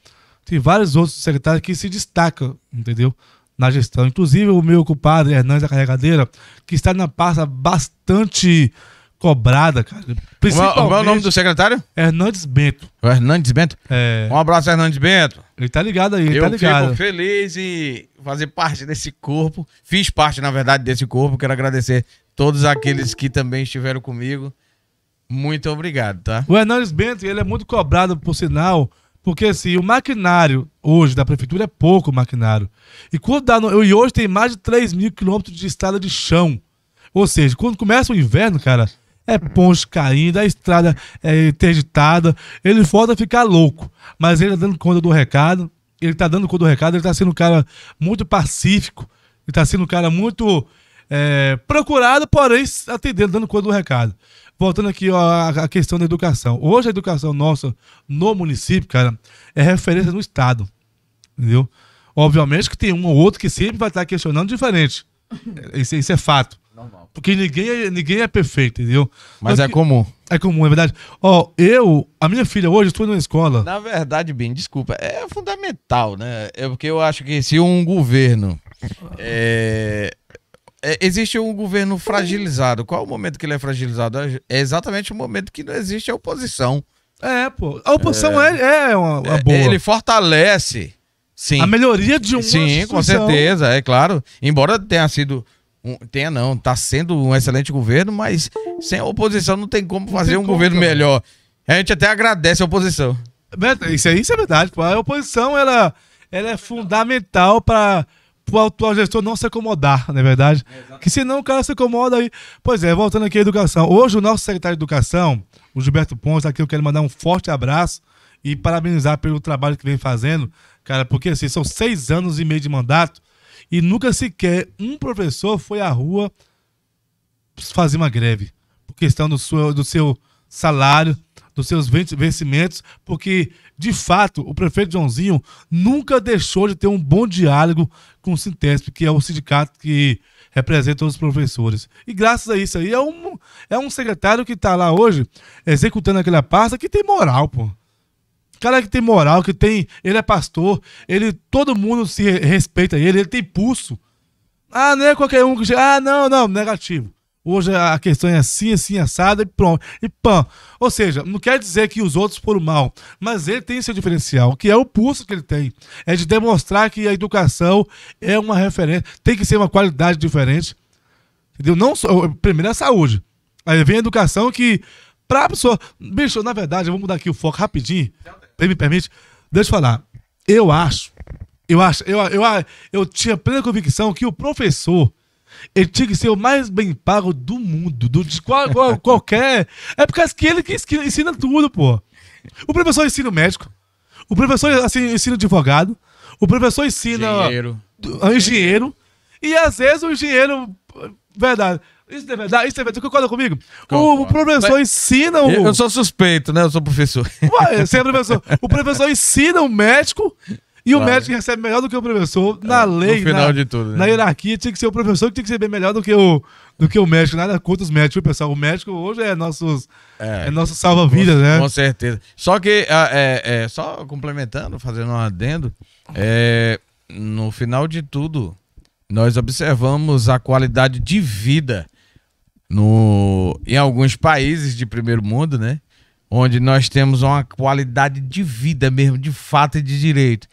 tem vários outros secretários que se destacam, entendeu? na gestão. Inclusive, o meu compadre Hernandes da Carregadeira, que está na pasta bastante cobrada, cara. Principalmente, é o, meu, é o nome do secretário? Hernandes Bento. O Hernandes Bento? É. Um abraço, Hernandes Bento. Ele tá ligado aí, ele Eu tá ligado. Eu fico feliz em fazer parte desse corpo. Fiz parte, na verdade, desse corpo. Quero agradecer todos aqueles que também estiveram comigo. Muito obrigado, tá? O Hernandes Bento, ele é muito cobrado, por sinal porque assim, o maquinário hoje da prefeitura é pouco maquinário. E, quando dá no... e hoje tem mais de 3 mil quilômetros de estrada de chão. Ou seja, quando começa o inverno, cara, é ponte caindo, a estrada é interditada. Ele a ficar louco. Mas ele tá dando conta do recado. Ele tá dando conta do recado, ele tá sendo um cara muito pacífico. Ele tá sendo um cara muito é, procurado, porém atendendo, dando conta do recado voltando aqui ó, a questão da educação. Hoje a educação nossa no município, cara, é referência no Estado. Entendeu? Obviamente que tem um ou outro que sempre vai estar questionando diferente. Isso, isso é fato. Porque ninguém é, ninguém é perfeito, entendeu? Mas é comum. É comum, é verdade. Ó, eu, a minha filha hoje estou numa escola. Na verdade, bem, desculpa, é fundamental, né? É porque eu acho que se um governo é, é, existe um governo fragilizado. Qual é o momento que ele é fragilizado? É, é exatamente o momento que não existe a oposição. É, pô. A oposição é, é, é uma, uma, é, boa. Ele fortalece. Sim. A melhoria de um Sim, com certeza, é claro. Embora tenha sido. Um, tenha não, está sendo um excelente governo, mas sem a oposição não tem como fazer tem um como, governo também. melhor. A gente até agradece a oposição. Isso aí isso é verdade, pô. A oposição, ela, ela é fundamental para pro atual gestor não se acomodar, não é verdade? É que senão o cara se acomoda aí. Pois é, voltando aqui à educação. Hoje o nosso secretário de Educação, o Gilberto Pontes, aqui eu quero mandar um forte abraço e parabenizar pelo trabalho que vem fazendo, cara, porque assim, são seis anos e meio de mandato e nunca sequer um professor foi à rua fazer uma greve por questão do seu, do seu salário, dos seus vencimentos, porque, de fato, o prefeito Joãozinho nunca deixou de ter um bom diálogo com o Sintesp, que é o sindicato que representa os professores. E graças a isso aí, é um, é um secretário que está lá hoje executando aquela pasta que tem moral, pô. Cara que tem moral, que tem. Ele é pastor, ele. Todo mundo se respeita ele, ele tem pulso. Ah, não é qualquer um que chega. Ah, não, não, negativo. Hoje a questão é assim, assim, assada e pronto. E pã. Ou seja, não quer dizer que os outros foram mal, mas ele tem seu diferencial, que é o pulso que ele tem. É de demonstrar que a educação é uma referência, tem que ser uma qualidade diferente. Entendeu? Não só, primeiro é a saúde. Aí vem a educação que, pra pessoa. Bicho, na verdade, eu vou mudar aqui o foco rapidinho. Me permite? Deixa eu falar. Eu acho, eu acho, eu, eu, eu, eu tinha plena convicção que o professor ele tinha que ser o mais bem pago do mundo, do, de qual, qual, qualquer. É por causa que ele que ensina tudo, pô. O professor ensina o médico. O professor assim, ensina o advogado. O professor ensina. Engenheiro. Do, engenheiro. E às vezes o engenheiro. Verdade. Isso é verdade, isso é verdade. Tu concorda comigo? Concordo. O professor ensina o. Eu sou suspeito, né? Eu sou professor. Ué, você é professor. O professor ensina o médico e claro. o médico recebe melhor do que o professor é, na lei, na, tudo, né? na, hierarquia, tinha que ser o professor que tinha que receber melhor do que o, do que o médico. Nada contra os médicos, pessoal. O médico hoje é nossos é, é nosso salva-vidas, né? Com certeza. Só que, ah, é, é, só complementando, fazendo um adendo, é, no final de tudo, nós observamos a qualidade de vida no, em alguns países de primeiro mundo, né? Onde nós temos uma qualidade de vida mesmo, de fato e de direito.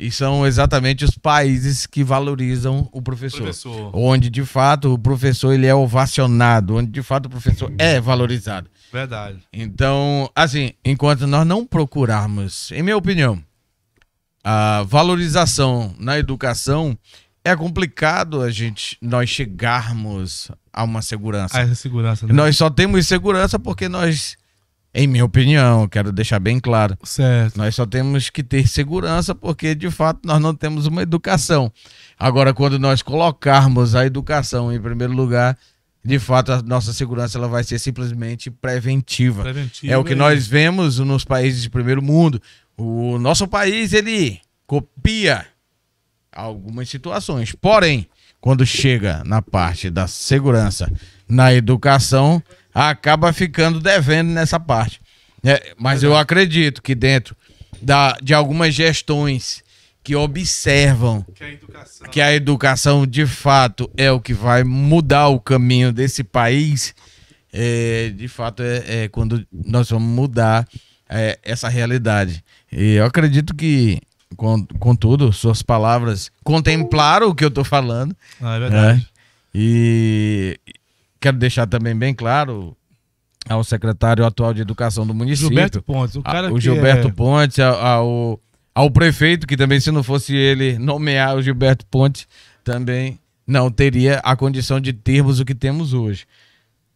E são exatamente os países que valorizam o professor. professor. Onde, de fato, o professor ele é ovacionado, onde, de fato, o professor é valorizado. Verdade. Então, assim, enquanto nós não procurarmos, em minha opinião, a valorização na educação, é complicado a gente, nós chegarmos a uma segurança. A segurança. Né? Nós só temos segurança porque nós em minha opinião, quero deixar bem claro. Certo. Nós só temos que ter segurança porque, de fato, nós não temos uma educação. Agora, quando nós colocarmos a educação em primeiro lugar, de fato, a nossa segurança ela vai ser simplesmente preventiva. preventiva é o que é. nós vemos nos países de primeiro mundo. O nosso país, ele copia algumas situações. Porém, quando chega na parte da segurança, na educação, acaba ficando devendo nessa parte. É, mas eu acredito que dentro da, de algumas gestões que observam que a, educação... que a educação de fato é o que vai mudar o caminho desse país, é, de fato é, é, quando nós vamos mudar é, essa realidade. E eu acredito que, contudo, suas palavras contemplaram o que eu estou falando. Ah, é verdade. Né? E, Quero deixar também bem claro ao secretário atual de Educação do município. Gilberto Pontes, o cara a, O Gilberto é... Pontes, ao, ao, ao, prefeito, que também, se não fosse ele nomear o Gilberto Pontes, também não teria a condição de termos o que temos hoje.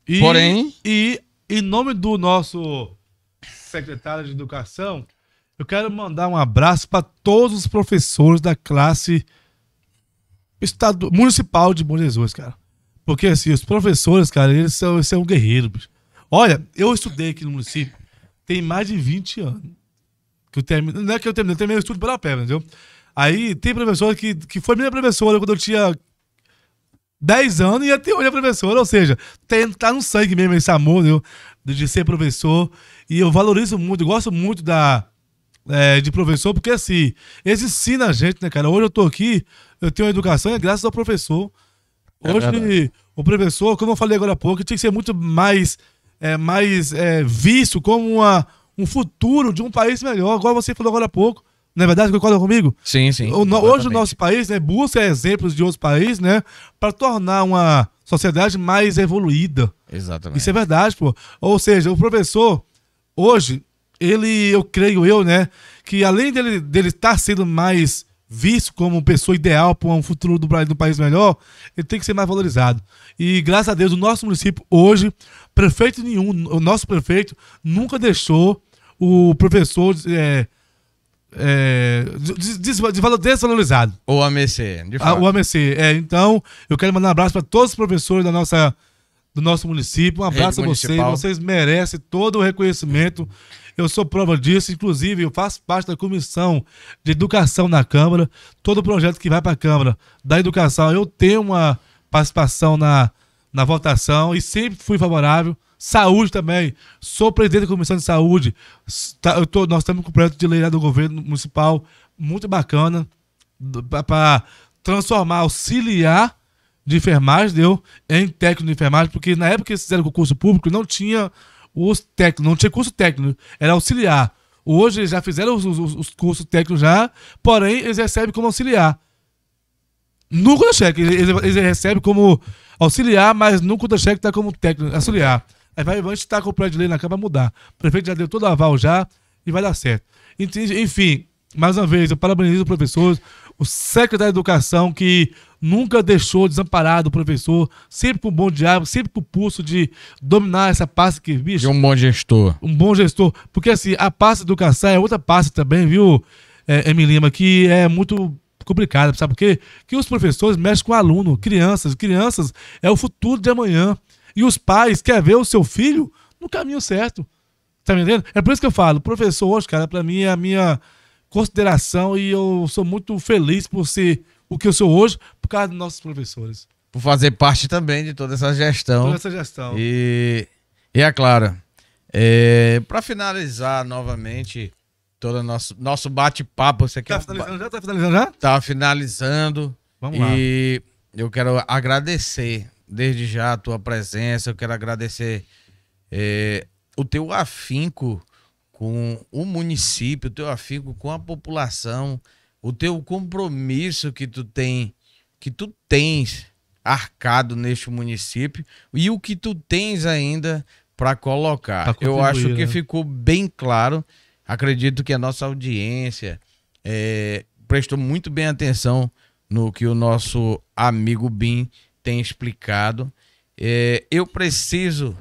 E, Porém. E em nome do nosso secretário de Educação, eu quero mandar um abraço para todos os professores da classe estadual municipal de Bom Jesus, cara. Porque, assim, os professores, cara, eles são, eles são guerreiros. Olha, eu estudei aqui no município tem mais de 20 anos. Que eu termino, não é que eu terminei, eu terminei o estudo pela perna, entendeu? Aí tem professora que, que foi minha professora quando eu tinha 10 anos e até hoje é professora, ou seja, tem, tá no sangue mesmo esse amor viu? de ser professor. E eu valorizo muito, eu gosto muito da, é, de professor, porque assim, eles ensinam a gente, né, cara? Hoje eu tô aqui, eu tenho educação, é graças ao professor. Hoje, é o professor, como eu falei agora há pouco, tinha que ser muito mais, é, mais é, visto como uma, um futuro de um país melhor, igual você falou agora há pouco. Não é verdade? Concorda comigo? Sim, sim. O, hoje o nosso país né, busca exemplos de outros países, né? Para tornar uma sociedade mais evoluída. Exatamente. Isso é verdade, pô. Ou seja, o professor, hoje, ele, eu creio eu, né? Que além dele estar dele estar sendo mais visto como pessoa ideal para um futuro do, do país melhor, ele tem que ser mais valorizado. E graças a Deus, o nosso município hoje, prefeito nenhum, o nosso prefeito nunca deixou o professor é, é, desvalorizado. O AMC, de ah, fato. O AMC, é. Então, eu quero mandar um abraço para todos os professores da nossa do nosso município. Um abraço Rede a vocês. Municipal. Vocês merecem todo o reconhecimento eu sou prova disso, inclusive eu faço parte da comissão de educação na Câmara. Todo projeto que vai para a Câmara da educação, eu tenho uma participação na, na votação e sempre fui favorável. Saúde também. Sou presidente da Comissão de Saúde. Tá, tô, nós estamos com um projeto de lei do governo municipal muito bacana para transformar auxiliar de enfermagem, deu, em técnico de enfermagem, porque na época que eles fizeram concurso público não tinha os técnicos, não tinha curso técnico, era auxiliar. Hoje eles já fizeram os, os, os cursos técnicos já, porém eles recebem como auxiliar. No contra-cheque, eles, eles recebem como auxiliar, mas no contra-cheque está como técnico, auxiliar. Aí vai, vai estar com o prédio de lei na Câmara mudar. O prefeito já deu todo o aval já e vai dar certo. Enfim, mais uma vez, eu parabenizo os professores, o secretário de Educação que nunca deixou desamparado o professor, sempre com o bom diabo sempre com o pulso de dominar essa pasta que, bicho. um bom gestor. Um bom gestor. Porque, assim, a pasta do Caçar é outra pasta também, viu, é, Emilima, que é muito complicada, sabe por quê? Que os professores mexem com o aluno, crianças. Crianças é o futuro de amanhã. E os pais querem ver o seu filho no caminho certo. Tá me entendendo? É por isso que eu falo, professor hoje, cara, pra mim é a minha consideração e eu sou muito feliz por ser o que eu sou hoje por causa dos nossos professores. Por fazer parte também de toda essa gestão. Toda essa gestão. E, e é claro, é, para finalizar novamente todo nosso nosso bate-papo, você tá quer finalizando já? está finalizando já? está finalizando. Vamos lá. E eu quero agradecer desde já a tua presença, eu quero agradecer é, o teu afinco com o município, o teu afinco com a população o teu compromisso que tu tem, que tu tens arcado neste município e o que tu tens ainda para colocar. Eu acho que né? ficou bem claro. Acredito que a nossa audiência é, prestou muito bem atenção no que o nosso amigo Bin tem explicado. É, eu preciso,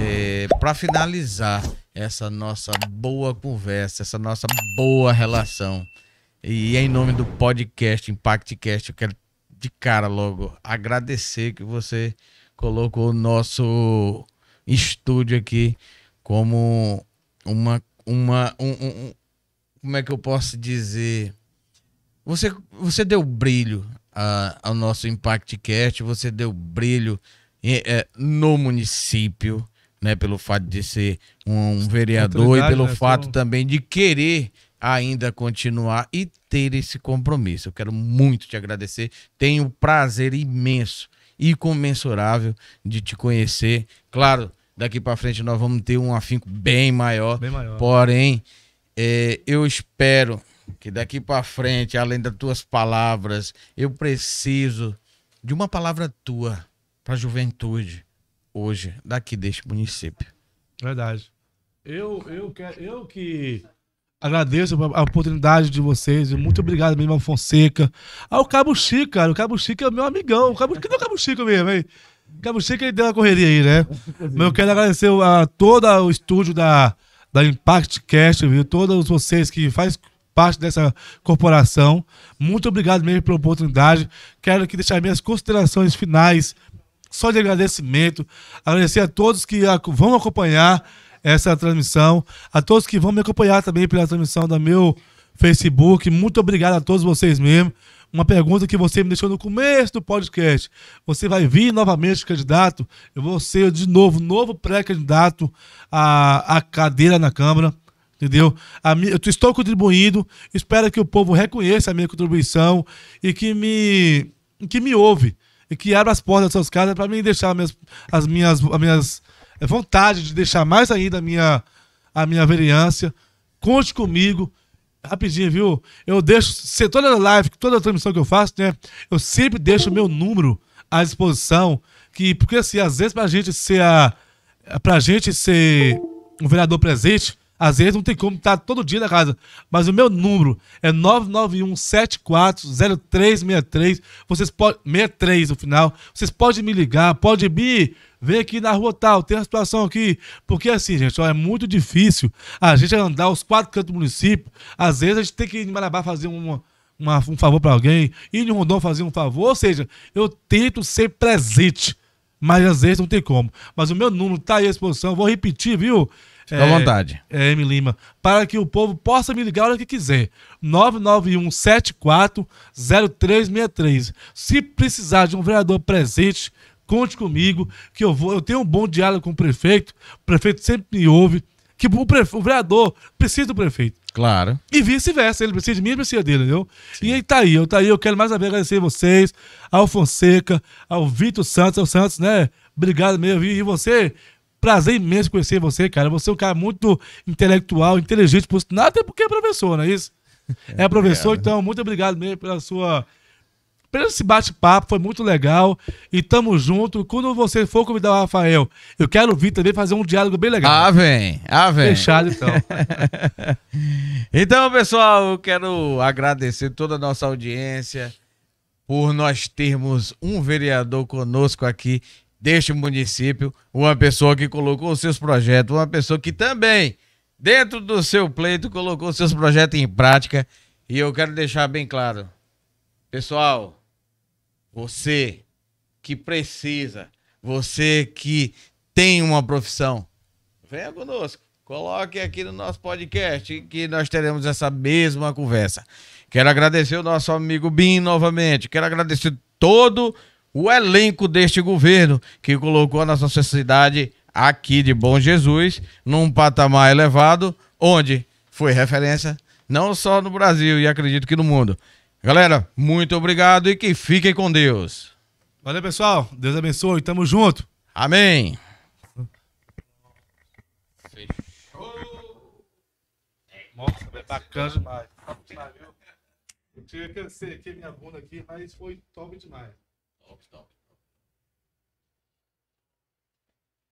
é, para finalizar essa nossa boa conversa, essa nossa boa relação e é em nome do podcast ImpactCast, eu quero de cara logo agradecer que você colocou o nosso estúdio aqui como uma uma um, um, como é que eu posso dizer você você deu brilho a, ao nosso impactcast você deu brilho é, é no município né pelo fato de ser um, um vereador e pelo né? fato então... também de querer ainda continuar e ter esse compromisso. Eu quero muito te agradecer. Tenho o prazer imenso e comensurável de te conhecer. Claro, daqui para frente nós vamos ter um afinco bem maior. Bem maior. Porém, é, eu espero que daqui para frente, além das tuas palavras, eu preciso de uma palavra tua para a juventude hoje daqui deste município. Verdade. Eu, eu, quero, eu que Agradeço a oportunidade de vocês. Muito obrigado mesmo ao Fonseca. Ao Cabo Chico, cara. O Cabo Chico é meu amigão. O Cabo... Cadê o Cabo Chico mesmo, hein? O Cabo Chico ele deu uma correria aí, né? Mas eu quero agradecer a todo o estúdio da, da Impact Cast, viu? Todos vocês que fazem parte dessa corporação. Muito obrigado mesmo pela oportunidade. Quero aqui deixar minhas considerações finais, só de agradecimento. Agradecer a todos que vão acompanhar essa é transmissão. A todos que vão me acompanhar também pela transmissão do meu Facebook. Muito obrigado a todos vocês mesmo. Uma pergunta que você me deixou no começo do podcast. Você vai vir novamente candidato? Eu vou ser de novo, novo pré-candidato à, à cadeira na Câmara entendeu? Minha, eu estou contribuindo, espero que o povo reconheça a minha contribuição e que me, que me ouve e que abra as portas das suas casas para me deixar minhas, as minhas, as minhas é vontade de deixar mais ainda a minha, a minha veriância. Conte comigo. Rapidinho, viu? Eu deixo, toda live, toda transmissão que eu faço, né? Eu sempre deixo meu número à disposição. Que, porque assim, às vezes pra gente ser a. Pra gente ser um vereador presente, às vezes não tem como estar todo dia na casa, mas o meu número é 991740363. Vocês podem 63 no final. Vocês podem me ligar, podem me vem aqui na rua tal, tem uma situação aqui. Porque assim, gente, ó, é muito difícil a gente andar os quatro cantos do município. Às vezes a gente tem que ir em Marabá fazer uma, uma, um favor para alguém, ir em Rondon fazer um favor. Ou seja, eu tento ser presente, mas às vezes não tem como. Mas o meu número tá aí à exposição, vou repetir, viu? Fica é, à vontade. É, M. Lima. Para que o povo possa me ligar a hora que quiser. 991740363. Se precisar de um vereador presente, Conte comigo, que eu vou. Eu tenho um bom diálogo com o prefeito. O prefeito sempre me ouve. Que o, prefe, o vereador precisa do prefeito. Claro. E vice-versa. Ele precisa de mim e precisa dele, entendeu? Sim. E aí tá aí, eu tá aí. Eu quero mais uma vez agradecer vocês, ao Fonseca, ao Vitor Santos, ao Santos, né? Obrigado mesmo. E você, prazer imenso conhecer você, cara. Você é um cara muito intelectual, inteligente, por... até porque é professor, não é isso? É, é professor, então, muito obrigado mesmo pela sua pelo esse bate-papo, foi muito legal. E tamo junto. Quando você for convidar o Rafael, eu quero vir também fazer um diálogo bem legal. Ah, vem, ah, vem. Fechado então. então, pessoal, eu quero agradecer toda a nossa audiência por nós termos um vereador conosco aqui deste município, uma pessoa que colocou os seus projetos, uma pessoa que também, dentro do seu pleito, colocou os seus projetos em prática. E eu quero deixar bem claro, pessoal, você que precisa, você que tem uma profissão, venha conosco. Coloque aqui no nosso podcast que nós teremos essa mesma conversa. Quero agradecer o nosso amigo Bim novamente. Quero agradecer todo o elenco deste governo que colocou a nossa sociedade aqui de Bom Jesus num patamar elevado, onde foi referência não só no Brasil e acredito que no mundo, Galera, muito obrigado e que fiquem com Deus. Valeu, pessoal. Deus abençoe. Tamo junto. Amém. Fechou. Nossa, é bacana demais. Top demais, viu? Eu cansei aqui minha bunda aqui, mas foi top demais. Top, top.